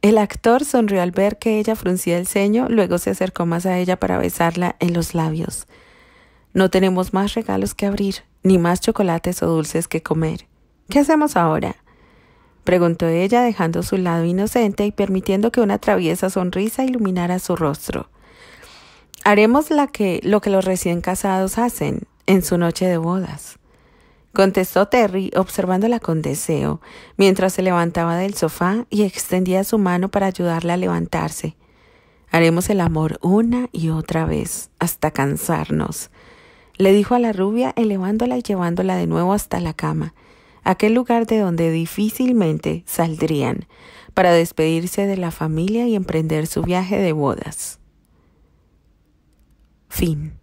El actor sonrió al ver que ella fruncía el ceño, luego se acercó más a ella para besarla en los labios. No tenemos más regalos que abrir, ni más chocolates o dulces que comer. ¿Qué hacemos ahora? preguntó ella dejando su lado inocente y permitiendo que una traviesa sonrisa iluminara su rostro. Haremos la que, lo que los recién casados hacen en su noche de bodas, contestó Terry observándola con deseo, mientras se levantaba del sofá y extendía su mano para ayudarla a levantarse. Haremos el amor una y otra vez, hasta cansarnos le dijo a la rubia, elevándola y llevándola de nuevo hasta la cama, aquel lugar de donde difícilmente saldrían, para despedirse de la familia y emprender su viaje de bodas. Fin.